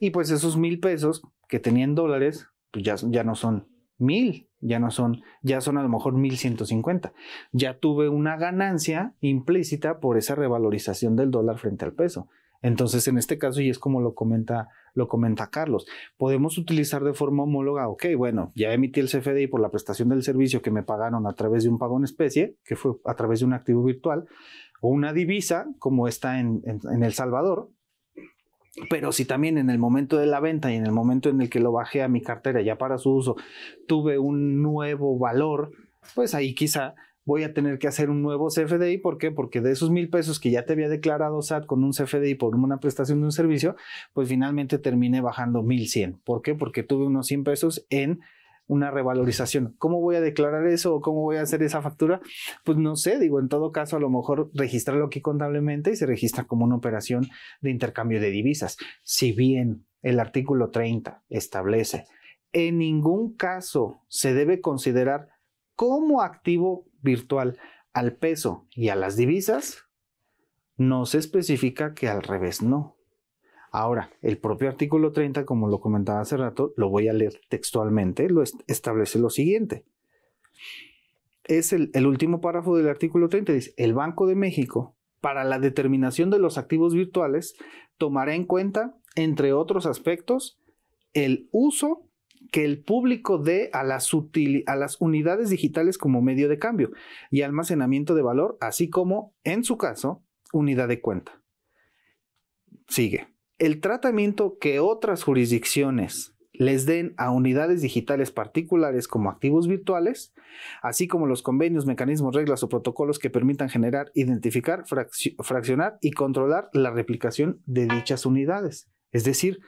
Y pues esos mil pesos que tenían dólares, pues ya, ya no son mil, ya no son, ya son a lo mejor 1150. Ya tuve una ganancia implícita por esa revalorización del dólar frente al peso. Entonces, en este caso, y es como lo comenta, lo comenta Carlos, podemos utilizar de forma homóloga, ok, bueno, ya emití el CFDI por la prestación del servicio que me pagaron a través de un pago en especie, que fue a través de un activo virtual, o una divisa, como está en El Salvador, pero si también en el momento de la venta y en el momento en el que lo bajé a mi cartera ya para su uso, tuve un nuevo valor, pues ahí quizá voy a tener que hacer un nuevo CFDI. ¿Por qué? Porque de esos mil pesos que ya te había declarado SAT con un CFDI por una prestación de un servicio, pues finalmente terminé bajando mil cien. ¿Por qué? Porque tuve unos cien pesos en una revalorización. ¿Cómo voy a declarar eso o cómo voy a hacer esa factura? Pues no sé, digo, en todo caso a lo mejor registrarlo aquí contablemente y se registra como una operación de intercambio de divisas. Si bien el artículo 30 establece, en ningún caso se debe considerar como activo virtual al peso y a las divisas, no se especifica que al revés no. Ahora, el propio artículo 30, como lo comentaba hace rato, lo voy a leer textualmente, lo establece lo siguiente. Es el, último párrafo del artículo 30, dice, el Banco de México, para la determinación de los activos virtuales, tomará en cuenta, entre otros aspectos, el uso que el público dé a las, unidades digitales como medio de cambio y almacenamiento de valor, así como, en su caso, unidad de cuenta. Sigue el tratamiento que otras jurisdicciones les den a unidades digitales particulares como activos virtuales, así como los convenios, mecanismos, reglas o protocolos que permitan generar, identificar, fraccionar y controlar la replicación de dichas unidades. Es decir,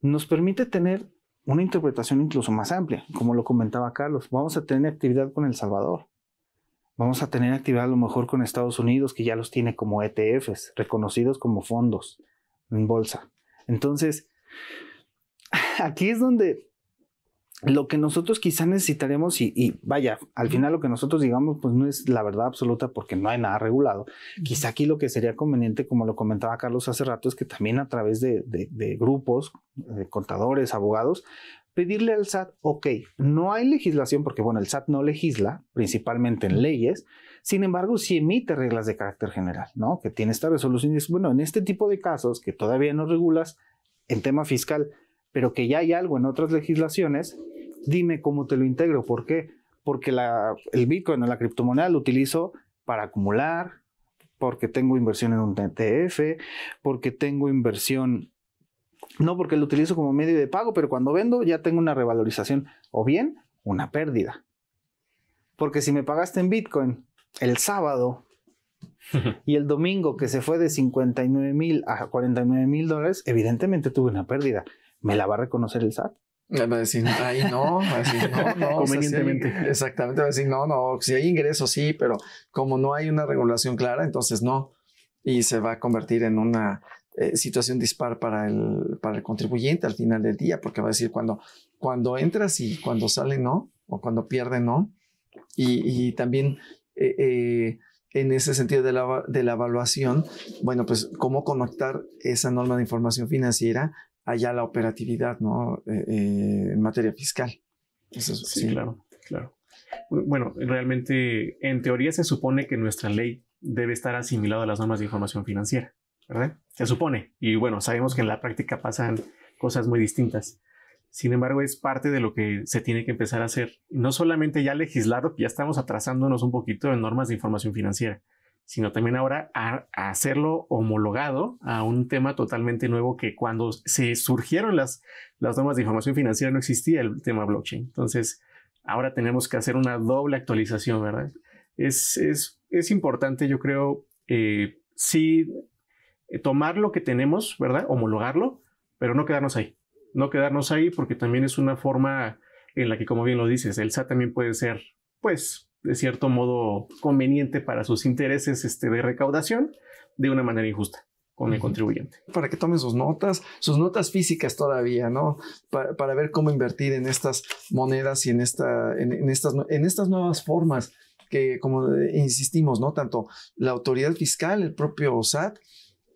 nos permite tener una interpretación incluso más amplia, como lo comentaba Carlos. Vamos a tener actividad con El Salvador. Vamos a tener actividad a lo mejor con Estados Unidos, que ya los tiene como ETFs, reconocidos como fondos en bolsa. Entonces, aquí es donde lo que nosotros quizá necesitaremos, y, vaya, al final lo que nosotros digamos, pues no es la verdad absoluta porque no hay nada regulado. Quizá aquí lo que sería conveniente, como lo comentaba Carlos hace rato, es que también a través de, de grupos, de contadores, abogados, pedirle al SAT, ok, no hay legislación porque, bueno, el SAT no legisla, principalmente en leyes, sin embargo, sí emite reglas de carácter general, ¿no? Que tiene esta resolución y es, bueno, en este tipo de casos que todavía no regulas en tema fiscal, pero que ya hay algo en otras legislaciones, dime cómo te lo integro, ¿por qué? Porque el Bitcoin o la criptomoneda lo utilizo para acumular, porque tengo inversión en un TTF, porque tengo inversión no, porque lo utilizo como medio de pago, pero cuando vendo ya tengo una revalorización o bien una pérdida. Porque si me pagaste en Bitcoin el sábado y el domingo que se fue de 59 mil a 49 mil dólares, evidentemente tuve una pérdida. ¿Me la va a reconocer el SAT? Va no, va no, no. Convenientemente. exactamente, va a decir, no, no, si hay ingresos, sí, pero como no hay una regulación clara, entonces no. Y se va a convertir en una eh, situación dispar para el, para el contribuyente al final del día, porque va a decir cuando, cuando entras y cuando sale no, o cuando pierde no. Y, también eh, eh, en ese sentido de la, evaluación, bueno, pues cómo conectar esa norma de información financiera allá la operatividad, ¿no? en materia fiscal. sí, claro, claro. Bueno, realmente, en teoría se supone que nuestra ley debe estar asimilada a las normas de información financiera. ¿verdad? Se supone. Y bueno, sabemos que en la práctica pasan cosas muy distintas. Sin embargo, es parte de lo que se tiene que empezar a hacer. No solamente ya legislado, ya estamos atrasándonos un poquito en normas de información financiera, sino también ahora a, hacerlo homologado a un tema totalmente nuevo que cuando se surgieron las, las normas de información financiera no existía el tema blockchain. Entonces, ahora tenemos que hacer una doble actualización, ¿verdad? Es, es, es importante, yo creo, eh, sí eh, tomar lo que tenemos, ¿verdad? Homologarlo, pero no quedarnos ahí. No quedarnos ahí porque también es una forma en la que, como bien lo dices, el SAT también puede ser, pues, de cierto modo conveniente para sus intereses este, de recaudación de una manera injusta con el contribuyente. Para que tomen sus notas, sus notas físicas todavía, ¿no? Para, ver cómo invertir en estas monedas y en, esta, en, en, estas, en estas nuevas formas que, como insistimos, ¿no? Tanto la autoridad fiscal, el propio SAT,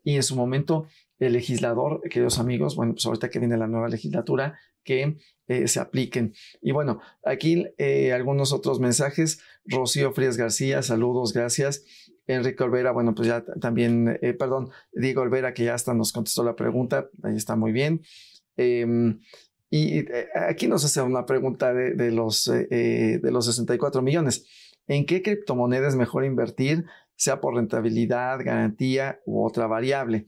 y en su momento el legislador, queridos amigos, bueno, pues ahorita que viene la nueva legislatura, que eh, se apliquen. Y bueno, aquí eh, algunos otros mensajes. Rocío Frías García, saludos, gracias. Enrique Olvera, bueno, pues ya también, eh, perdón, Diego Olvera, que ya hasta nos contestó la pregunta, ahí está muy bien. Em, y aquí nos hace una pregunta de, los, de los 64 millones. ¿En qué criptomonedas es mejor invertir sea por rentabilidad, garantía u otra variable.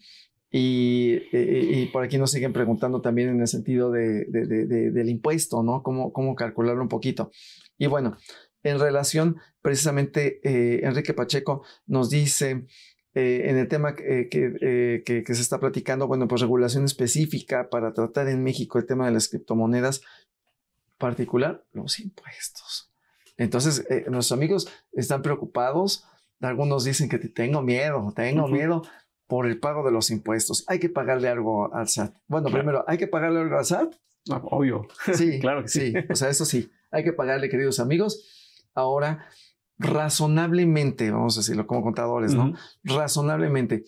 Eh, eh, y, por aquí nos siguen preguntando también en el sentido del impuesto, ¿no? ¿Cómo, cómo calcularlo un poquito. Y bueno, en relación precisamente, eh, Enrique Pacheco nos dice... en el tema que, se está platicando, bueno, pues regulación específica para tratar en México el tema de las criptomonedas, particular los impuestos. Entonces, nuestros amigos están preocupados algunos dicen que tengo miedo, tengo miedo por el pago de los impuestos. Hay que pagarle algo al SAT. Bueno, primero, ¿hay que pagarle algo al SAT? Obvio. Sí, claro que sí. O sea, eso sí, hay que pagarle, queridos amigos. Ahora, razonablemente, vamos a decirlo como contadores, ¿no? Razonablemente,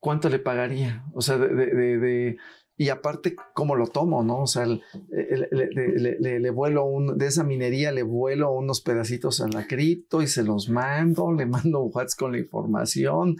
¿cuánto le pagaría? O sea, de y aparte cómo lo tomo, ¿no? O sea, le, vuelo un, de esa minería le vuelo unos pedacitos a la cripto y se los mando, le mando un WhatsApp con la información.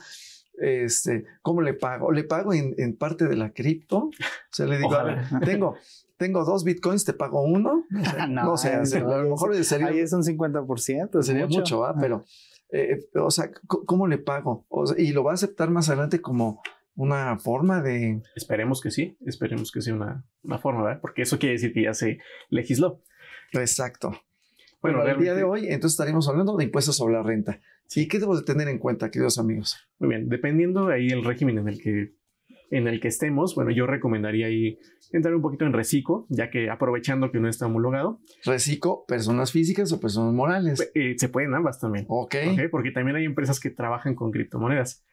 Este, ¿Cómo le pago? Le pago en, parte de la cripto. O sea, le digo, a ver, tengo, tengo dos bitcoins, te pago uno. no, a lo mejor sería... Ahí es un 50%. Sería mucho, Pero, eh, o sea, ¿cómo le pago? y lo va a aceptar más adelante como una forma de... Esperemos que sí, esperemos que sea una, una forma, ¿verdad? Porque eso quiere decir que ya se legisló. Exacto. Bueno, al el día de hoy entonces estaremos hablando de impuestos sobre la renta. ¿Sí? ¿Qué debemos de tener en cuenta, queridos amigos? Muy bien, dependiendo ahí el régimen en el que en el que estemos, bueno, yo recomendaría ahí entrar un poquito en reciclo, ya que aprovechando que no está homologado. Reciclo, personas físicas o personas morales. Eh, se pueden ambas también. ok. Porque también hay empresas que trabajan con criptomonedas.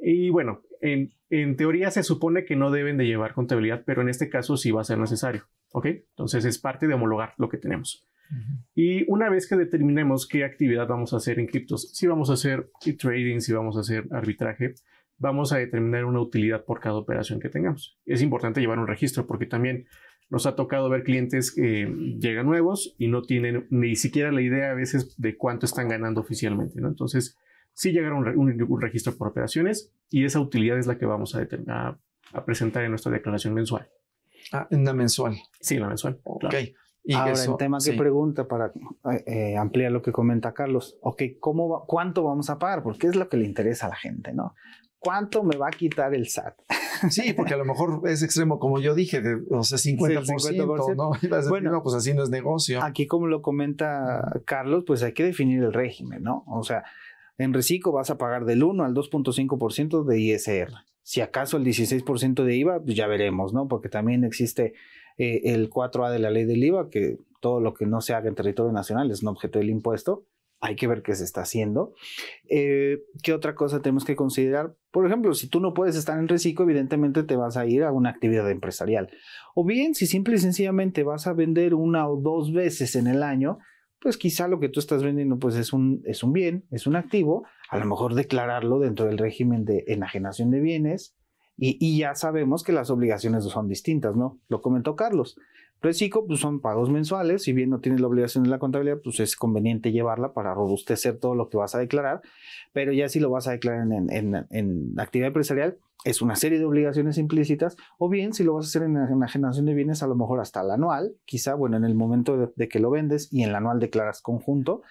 Y bueno, en, teoría se supone que no deben de llevar contabilidad, pero en este caso sí va a ser necesario. ¿Ok? Entonces es parte de homologar lo que tenemos. Y una vez que determinemos qué actividad vamos a hacer en criptos, si vamos a hacer trading, si vamos a hacer arbitraje, vamos a determinar una utilidad por cada operación que tengamos. Es importante llevar un registro porque también nos ha tocado ver clientes que llegan nuevos y no tienen ni siquiera la idea a veces de cuánto están ganando oficialmente, ¿no? Entonces, sí llegar un, registro por operaciones y esa utilidad es la que vamos a, a presentar en nuestra declaración mensual. Ah, en la mensual. Sí, en la mensual. Ok. Y Ahora, eso, tema que pregunta, para eh, ampliar lo que comenta Carlos, ok, ¿cómo ¿cuánto vamos a pagar? Porque es lo que le interesa a la gente, ¿no? ¿Cuánto me va a quitar el SAT? Sí, porque a lo mejor es extremo, como yo dije, de, o sea, 50%, bueno, pues así no es negocio. Aquí, como lo comenta Carlos, pues hay que definir el régimen, ¿no? O sea, en reciclo vas a pagar del 1 al 2.5% de ISR. Si acaso el 16% de IVA, pues ya veremos, ¿no? Porque también existe eh, el 4A de la ley del IVA, que todo lo que no se haga en territorio nacional es un objeto del impuesto. Hay que ver qué se está haciendo. Eh, ¿Qué otra cosa tenemos que considerar? Por ejemplo, si tú no puedes estar en reciclo, evidentemente te vas a ir a una actividad empresarial. O bien, si simple y sencillamente vas a vender una o dos veces en el año, pues quizá lo que tú estás vendiendo pues es un, es un bien, es un activo, a lo mejor declararlo dentro del régimen de enajenación de bienes y, ya sabemos que las obligaciones son distintas, ¿no? Lo comentó Carlos. Precico, pues son pagos mensuales, si bien no tienes la obligación de la contabilidad, pues es conveniente llevarla para robustecer todo lo que vas a declarar, pero ya si lo vas a declarar en, en, en actividad empresarial, es una serie de obligaciones implícitas, o bien si lo vas a hacer en enajenación de bienes, a lo mejor hasta el anual, quizá, bueno, en el momento de, que lo vendes y en el anual declaras conjunto.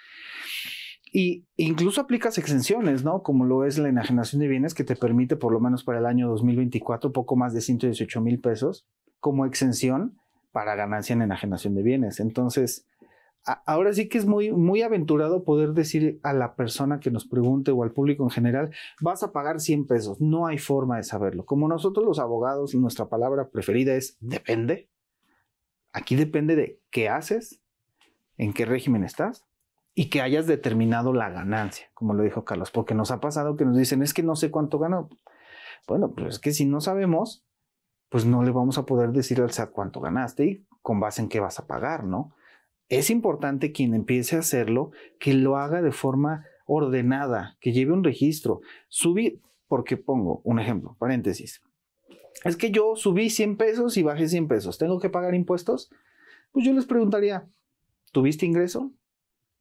Y incluso aplicas exenciones, ¿no? Como lo es la enajenación de bienes que te permite, por lo menos para el año 2024, poco más de 118 mil pesos como exención para ganancia en enajenación de bienes. Entonces, ahora sí que es muy, muy aventurado poder decir a la persona que nos pregunte o al público en general, vas a pagar 100 pesos. No hay forma de saberlo. Como nosotros los abogados, nuestra palabra preferida es depende. Aquí depende de qué haces, en qué régimen estás y que hayas determinado la ganancia, como lo dijo Carlos, porque nos ha pasado que nos dicen, es que no sé cuánto ganó. Bueno, pero pues es que si no sabemos, pues no le vamos a poder decir al SAT cuánto ganaste y con base en qué vas a pagar, ¿no? es importante quien empiece a hacerlo que lo haga de forma ordenada, que lleve un registro. Subí, porque pongo un ejemplo, paréntesis. Es que yo subí 100 pesos y bajé 100 pesos. ¿Tengo que pagar impuestos? Pues yo les preguntaría, ¿tuviste ingreso?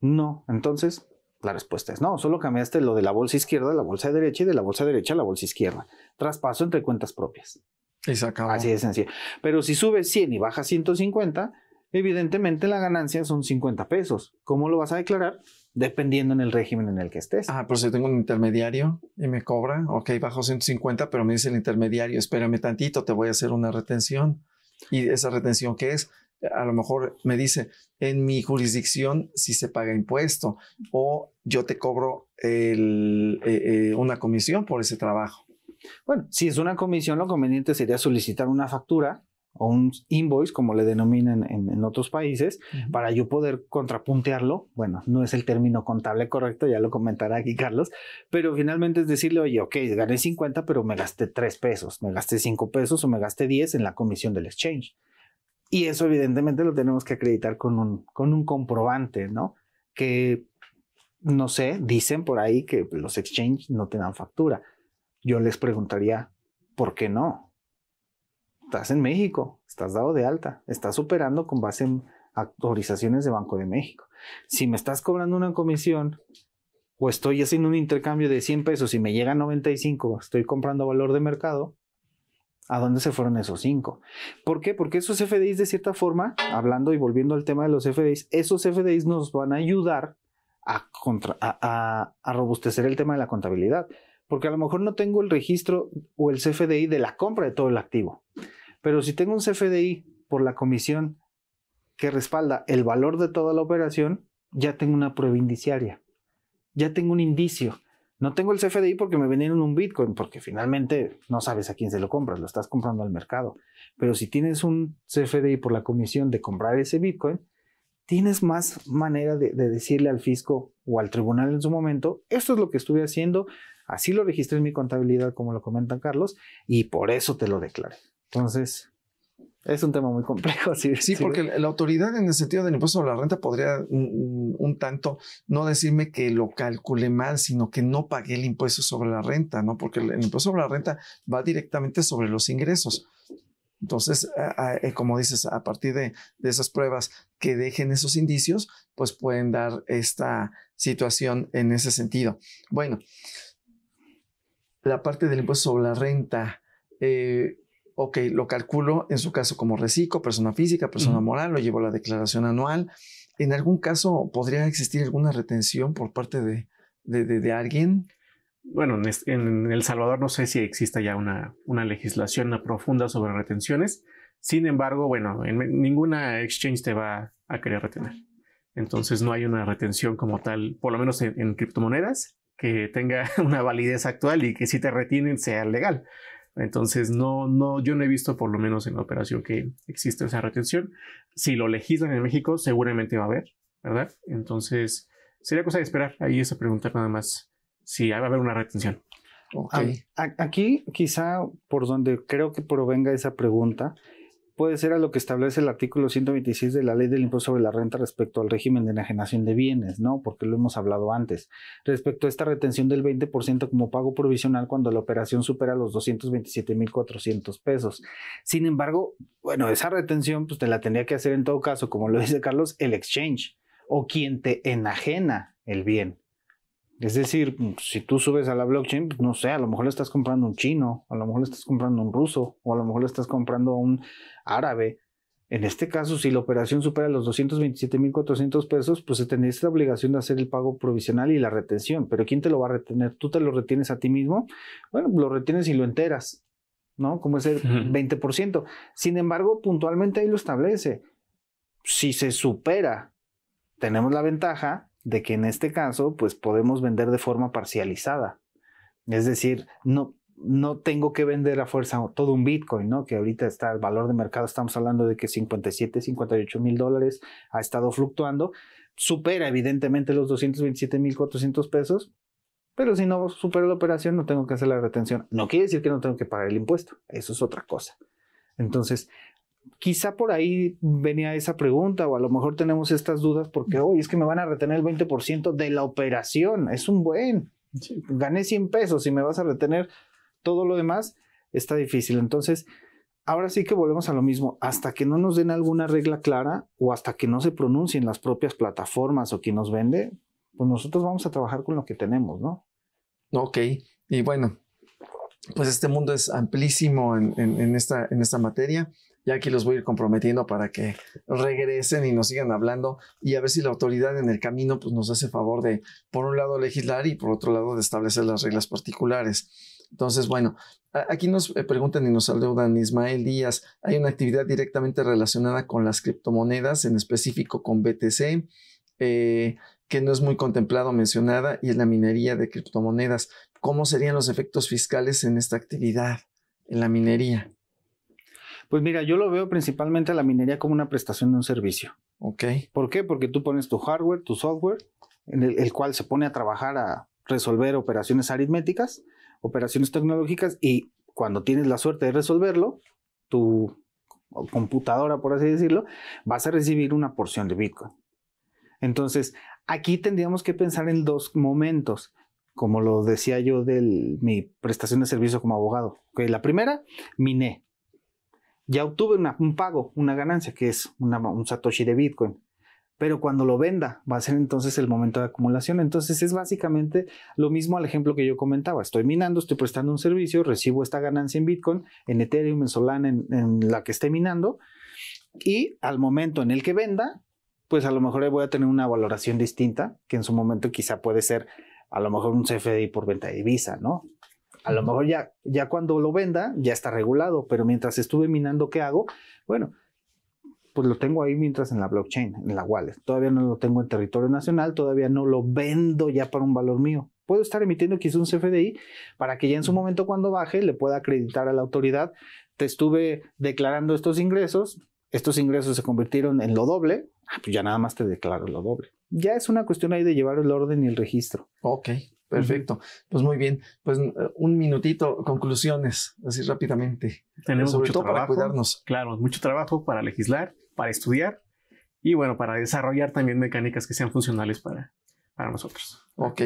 No. Entonces, la respuesta es no. Solo cambiaste lo de la bolsa izquierda a la bolsa derecha y de la bolsa derecha a la bolsa izquierda. Traspaso entre cuentas propias. Y Así de sencillo. Pero si subes 100 y bajas 150, evidentemente la ganancia son 50 pesos. ¿Cómo lo vas a declarar? Dependiendo en el régimen en el que estés. Ah, pero si tengo un intermediario y me cobra, ok, bajo 150, pero me dice el intermediario, espérame tantito, te voy a hacer una retención. ¿Y esa retención qué es? a lo mejor me dice, en mi jurisdicción si se paga impuesto o yo te cobro el, eh, eh, una comisión por ese trabajo. Bueno, si es una comisión, lo conveniente sería solicitar una factura o un invoice, como le denominan en, otros países, para yo poder contrapuntearlo. Bueno, no es el término contable correcto, ya lo comentará aquí Carlos, pero finalmente es decirle, oye, ok, gané 50, pero me gasté 3 pesos, me gasté 5 pesos o me gasté 10 en la comisión del exchange. Y eso evidentemente lo tenemos que acreditar con un, con un comprobante, ¿no? Que, no sé, dicen por ahí que los exchanges no te dan factura. Yo les preguntaría, ¿por qué no? estás en México, estás dado de alta, estás operando con base en autorizaciones de Banco de México. Si me estás cobrando una comisión o estoy haciendo un intercambio de 100 pesos y me llega 95, estoy comprando valor de mercado, ¿a dónde se fueron esos 5? ¿Por qué? Porque esos FDIs de cierta forma, hablando y volviendo al tema de los FDIs, esos FDIs nos van a ayudar a robustecer el tema de la contabilidad porque a lo mejor no tengo el registro o el CFDI de la compra de todo el activo. Pero si tengo un CFDI por la comisión que respalda el valor de toda la operación, ya tengo una prueba indiciaria, ya tengo un indicio. No tengo el CFDI porque me vendieron un Bitcoin, porque finalmente no sabes a quién se lo compras, lo estás comprando al mercado. Pero si tienes un CFDI por la comisión de comprar ese Bitcoin, tienes más manera de, decirle al fisco o al tribunal en su momento, esto es lo que estuve haciendo, Así lo registré en mi contabilidad, como lo comentan Carlos, y por eso te lo declaré. Entonces, es un tema muy complejo. Sí, sí, porque la, autoridad en el sentido del impuesto sobre la renta podría un, tanto no decirme que lo calculé mal, sino que no pagué el impuesto sobre la renta, ¿no? Porque el, impuesto sobre la renta va directamente sobre los ingresos. Entonces, eh, como dices, a partir de, esas pruebas que dejen esos indicios, pues pueden dar esta situación en ese sentido. Bueno, la parte del impuesto sobre la renta, eh, ok, lo calculo en su caso como reciclo, persona física, persona moral, lo llevo a la declaración anual. ¿En algún caso podría existir alguna retención por parte de, alguien? Bueno, en, El Salvador no sé si exista ya una, una legislación profunda sobre retenciones. Sin embargo, bueno, en ninguna exchange te va a querer retener. Entonces no hay una retención como tal, por lo menos en criptomonedas que tenga una validez actual y que si te retienen sea legal. Entonces, no, no, yo no he visto por lo menos en la operación que existe esa retención. Si lo legislan en México, seguramente va a haber, ¿verdad? Entonces, sería cosa de esperar. Ahí es a preguntar nada más si va a haber una retención. Aquí, quizá por donde creo que provenga esa pregunta, puede ser a lo que establece el artículo 126 de la ley del impuesto sobre la renta respecto al régimen de enajenación de bienes, ¿no? Porque lo hemos hablado antes. Respecto a esta retención del 20% como pago provisional cuando la operación supera los 227.400 pesos. Sin embargo, bueno, esa retención pues te la tendría que hacer en todo caso, como lo dice Carlos, el exchange o quien te enajena el bien. Es decir, si tú subes a la blockchain, pues, no sé, a lo mejor le estás comprando un chino, a lo mejor le estás comprando un ruso, o a lo mejor le estás comprando a un árabe. En este caso, si la operación supera los 227.400 pesos, pues se tendría la obligación de hacer el pago provisional y la retención. Pero ¿quién te lo va a retener? ¿Tú te lo retienes a ti mismo? Bueno, lo retienes y lo enteras, ¿no? Como ese 20%. Sin embargo, puntualmente ahí lo establece. Si se supera, tenemos la ventaja de que en este caso, pues podemos vender de forma parcializada. Es decir, no, no tengo que vender a fuerza todo un Bitcoin, ¿no? Que ahorita está el valor de mercado, estamos hablando de que 57, 58 mil dólares ha estado fluctuando. Supera evidentemente los 227 mil 400 pesos, pero si no supero la operación, no tengo que hacer la retención. No quiere decir que no tengo que pagar el impuesto, eso es otra cosa. Entonces, quizá por ahí venía esa pregunta o a lo mejor tenemos estas dudas porque hoy es que me van a retener el 20% de la operación, es un buen, gané 100 pesos y me vas a retener todo lo demás, está difícil. Entonces, ahora sí que volvemos a lo mismo, hasta que no nos den alguna regla clara o hasta que no se pronuncien las propias plataformas o quien nos vende, pues nosotros vamos a trabajar con lo que tenemos, ¿no? Ok, y bueno, pues este mundo es amplísimo en, esta, en esta materia. Y aquí los voy a ir comprometiendo para que regresen y nos sigan hablando y a ver si la autoridad en el camino pues, nos hace favor de, por un lado, legislar y por otro lado, de establecer las reglas particulares. Entonces, bueno, aquí nos eh, preguntan y nos saludan Ismael Díaz. Hay una actividad directamente relacionada con las criptomonedas, en específico con BTC, eh, que no es muy contemplado, mencionada, y es la minería de criptomonedas. ¿Cómo serían los efectos fiscales en esta actividad, en la minería? Pues mira, yo lo veo principalmente a la minería como una prestación de un servicio. Ok. ¿Por qué? Porque tú pones tu hardware, tu software, en el, cual se pone a trabajar a resolver operaciones aritméticas, operaciones tecnológicas, y cuando tienes la suerte de resolverlo, tu computadora, por así decirlo, vas a recibir una porción de Bitcoin. Entonces, aquí tendríamos que pensar en dos momentos, como lo decía yo de mi prestación de servicio como abogado. la primera, miné ya obtuve un pago, una ganancia, que es un Satoshi de Bitcoin. Pero cuando lo venda, va a ser entonces el momento de acumulación. Entonces es básicamente lo mismo al ejemplo que yo comentaba. Estoy minando, estoy prestando un servicio, recibo esta ganancia en Bitcoin, en Ethereum, en Solana, en, la que esté minando. Y al momento en el que venda, pues a lo mejor voy a tener una valoración distinta, que en su momento quizá puede ser a lo mejor un CFD por venta de divisa, ¿no? A lo mejor ya, ya cuando lo venda, ya está regulado, pero mientras estuve minando, ¿qué hago? Bueno, pues lo tengo ahí mientras en la blockchain, en la wallet. Todavía no lo tengo en territorio nacional, todavía no lo vendo ya para un valor mío. Puedo estar emitiendo quizás un CFDI para que ya en su momento cuando baje le pueda acreditar a la autoridad, te estuve declarando estos ingresos, estos ingresos se convirtieron en lo doble, ah, pues ya nada más te declaro lo doble. Ya es una cuestión ahí de llevar el orden y el registro. Ok. Perfecto. Pues muy bien. Pues eh, un minutito, conclusiones, así rápidamente. Tenemos mucho trabajo, para cuidarnos. Claro, mucho trabajo para legislar, para estudiar y bueno, para desarrollar también mecánicas que sean funcionales para, para nosotros. Ok,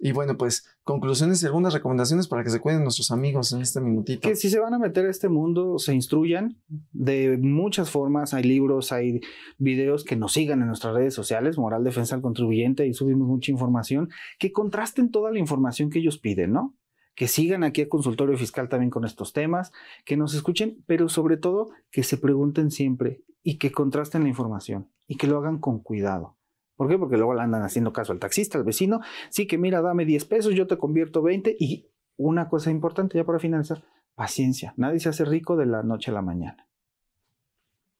y bueno, pues conclusiones y algunas recomendaciones para que se cuiden nuestros amigos en este minutito. Que si se van a meter a este mundo, se instruyan de muchas formas. Hay libros, hay videos que nos sigan en nuestras redes sociales, Moral Defensa al Contribuyente, y subimos mucha información, que contrasten toda la información que ellos piden, ¿no? que sigan aquí a Consultorio Fiscal también con estos temas, que nos escuchen, pero sobre todo que se pregunten siempre y que contrasten la información y que lo hagan con cuidado. ¿Por qué? Porque luego le andan haciendo caso al taxista, al vecino. Sí, que mira, dame 10 pesos, yo te convierto 20. Y una cosa importante, ya para finalizar, paciencia. Nadie se hace rico de la noche a la mañana.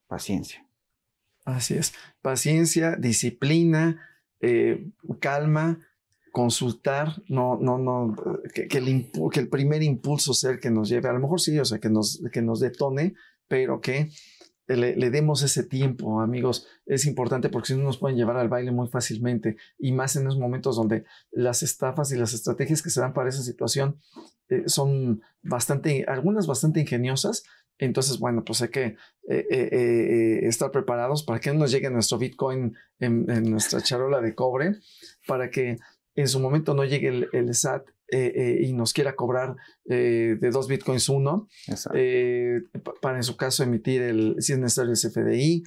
Paciencia. Así es. Paciencia, disciplina, eh, calma, consultar, no, no, no, que, el primer impulso sea el que nos lleve. A lo mejor sí, o sea, que nos, que nos detone, pero que eh, le, demos ese tiempo, amigos. Es importante porque si no nos pueden llevar al baile muy fácilmente y más en esos momentos donde las estafas y las estrategias que se dan para esa situación eh, son bastante, algunas bastante ingeniosas. Entonces, bueno, pues hay que eh, estar preparados para que no nos llegue nuestro Bitcoin en, nuestra charola de cobre, para que en su momento no llegue el SAT eh, eh, y nos quiera cobrar eh, de dos bitcoins uno, para en su caso emitir el, si es necesario el CFDI,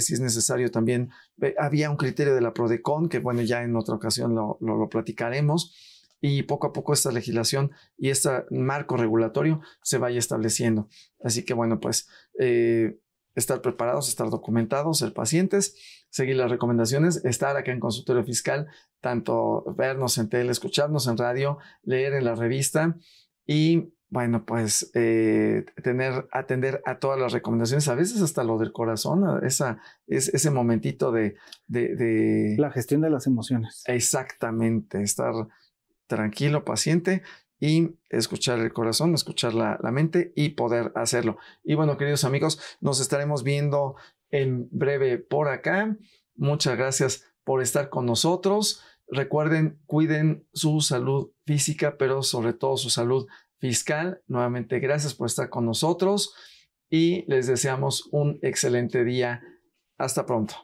si es necesario también, había un criterio de la PRODECON, que bueno, ya en otra ocasión lo, lo, platicaremos, y poco a poco esta legislación y este marco regulatorio se vaya estableciendo. Así que bueno, pues estar preparados, estar documentados, ser pacientes, seguir las recomendaciones, estar acá en consultorio fiscal, tanto vernos en tele, escucharnos en radio, leer en la revista y bueno, pues eh, tener, atender a todas las recomendaciones, a veces hasta lo del corazón, esa, es, ese momentito de... La gestión de las emociones. Exactamente, estar tranquilo, paciente y escuchar el corazón, escuchar la, la, mente y poder hacerlo. Y bueno, queridos amigos, nos estaremos viendo en breve por acá. Muchas gracias por estar con nosotros. Recuerden, cuiden su salud física, pero sobre todo su salud fiscal. Nuevamente, gracias por estar con nosotros y les deseamos un excelente día. Hasta pronto.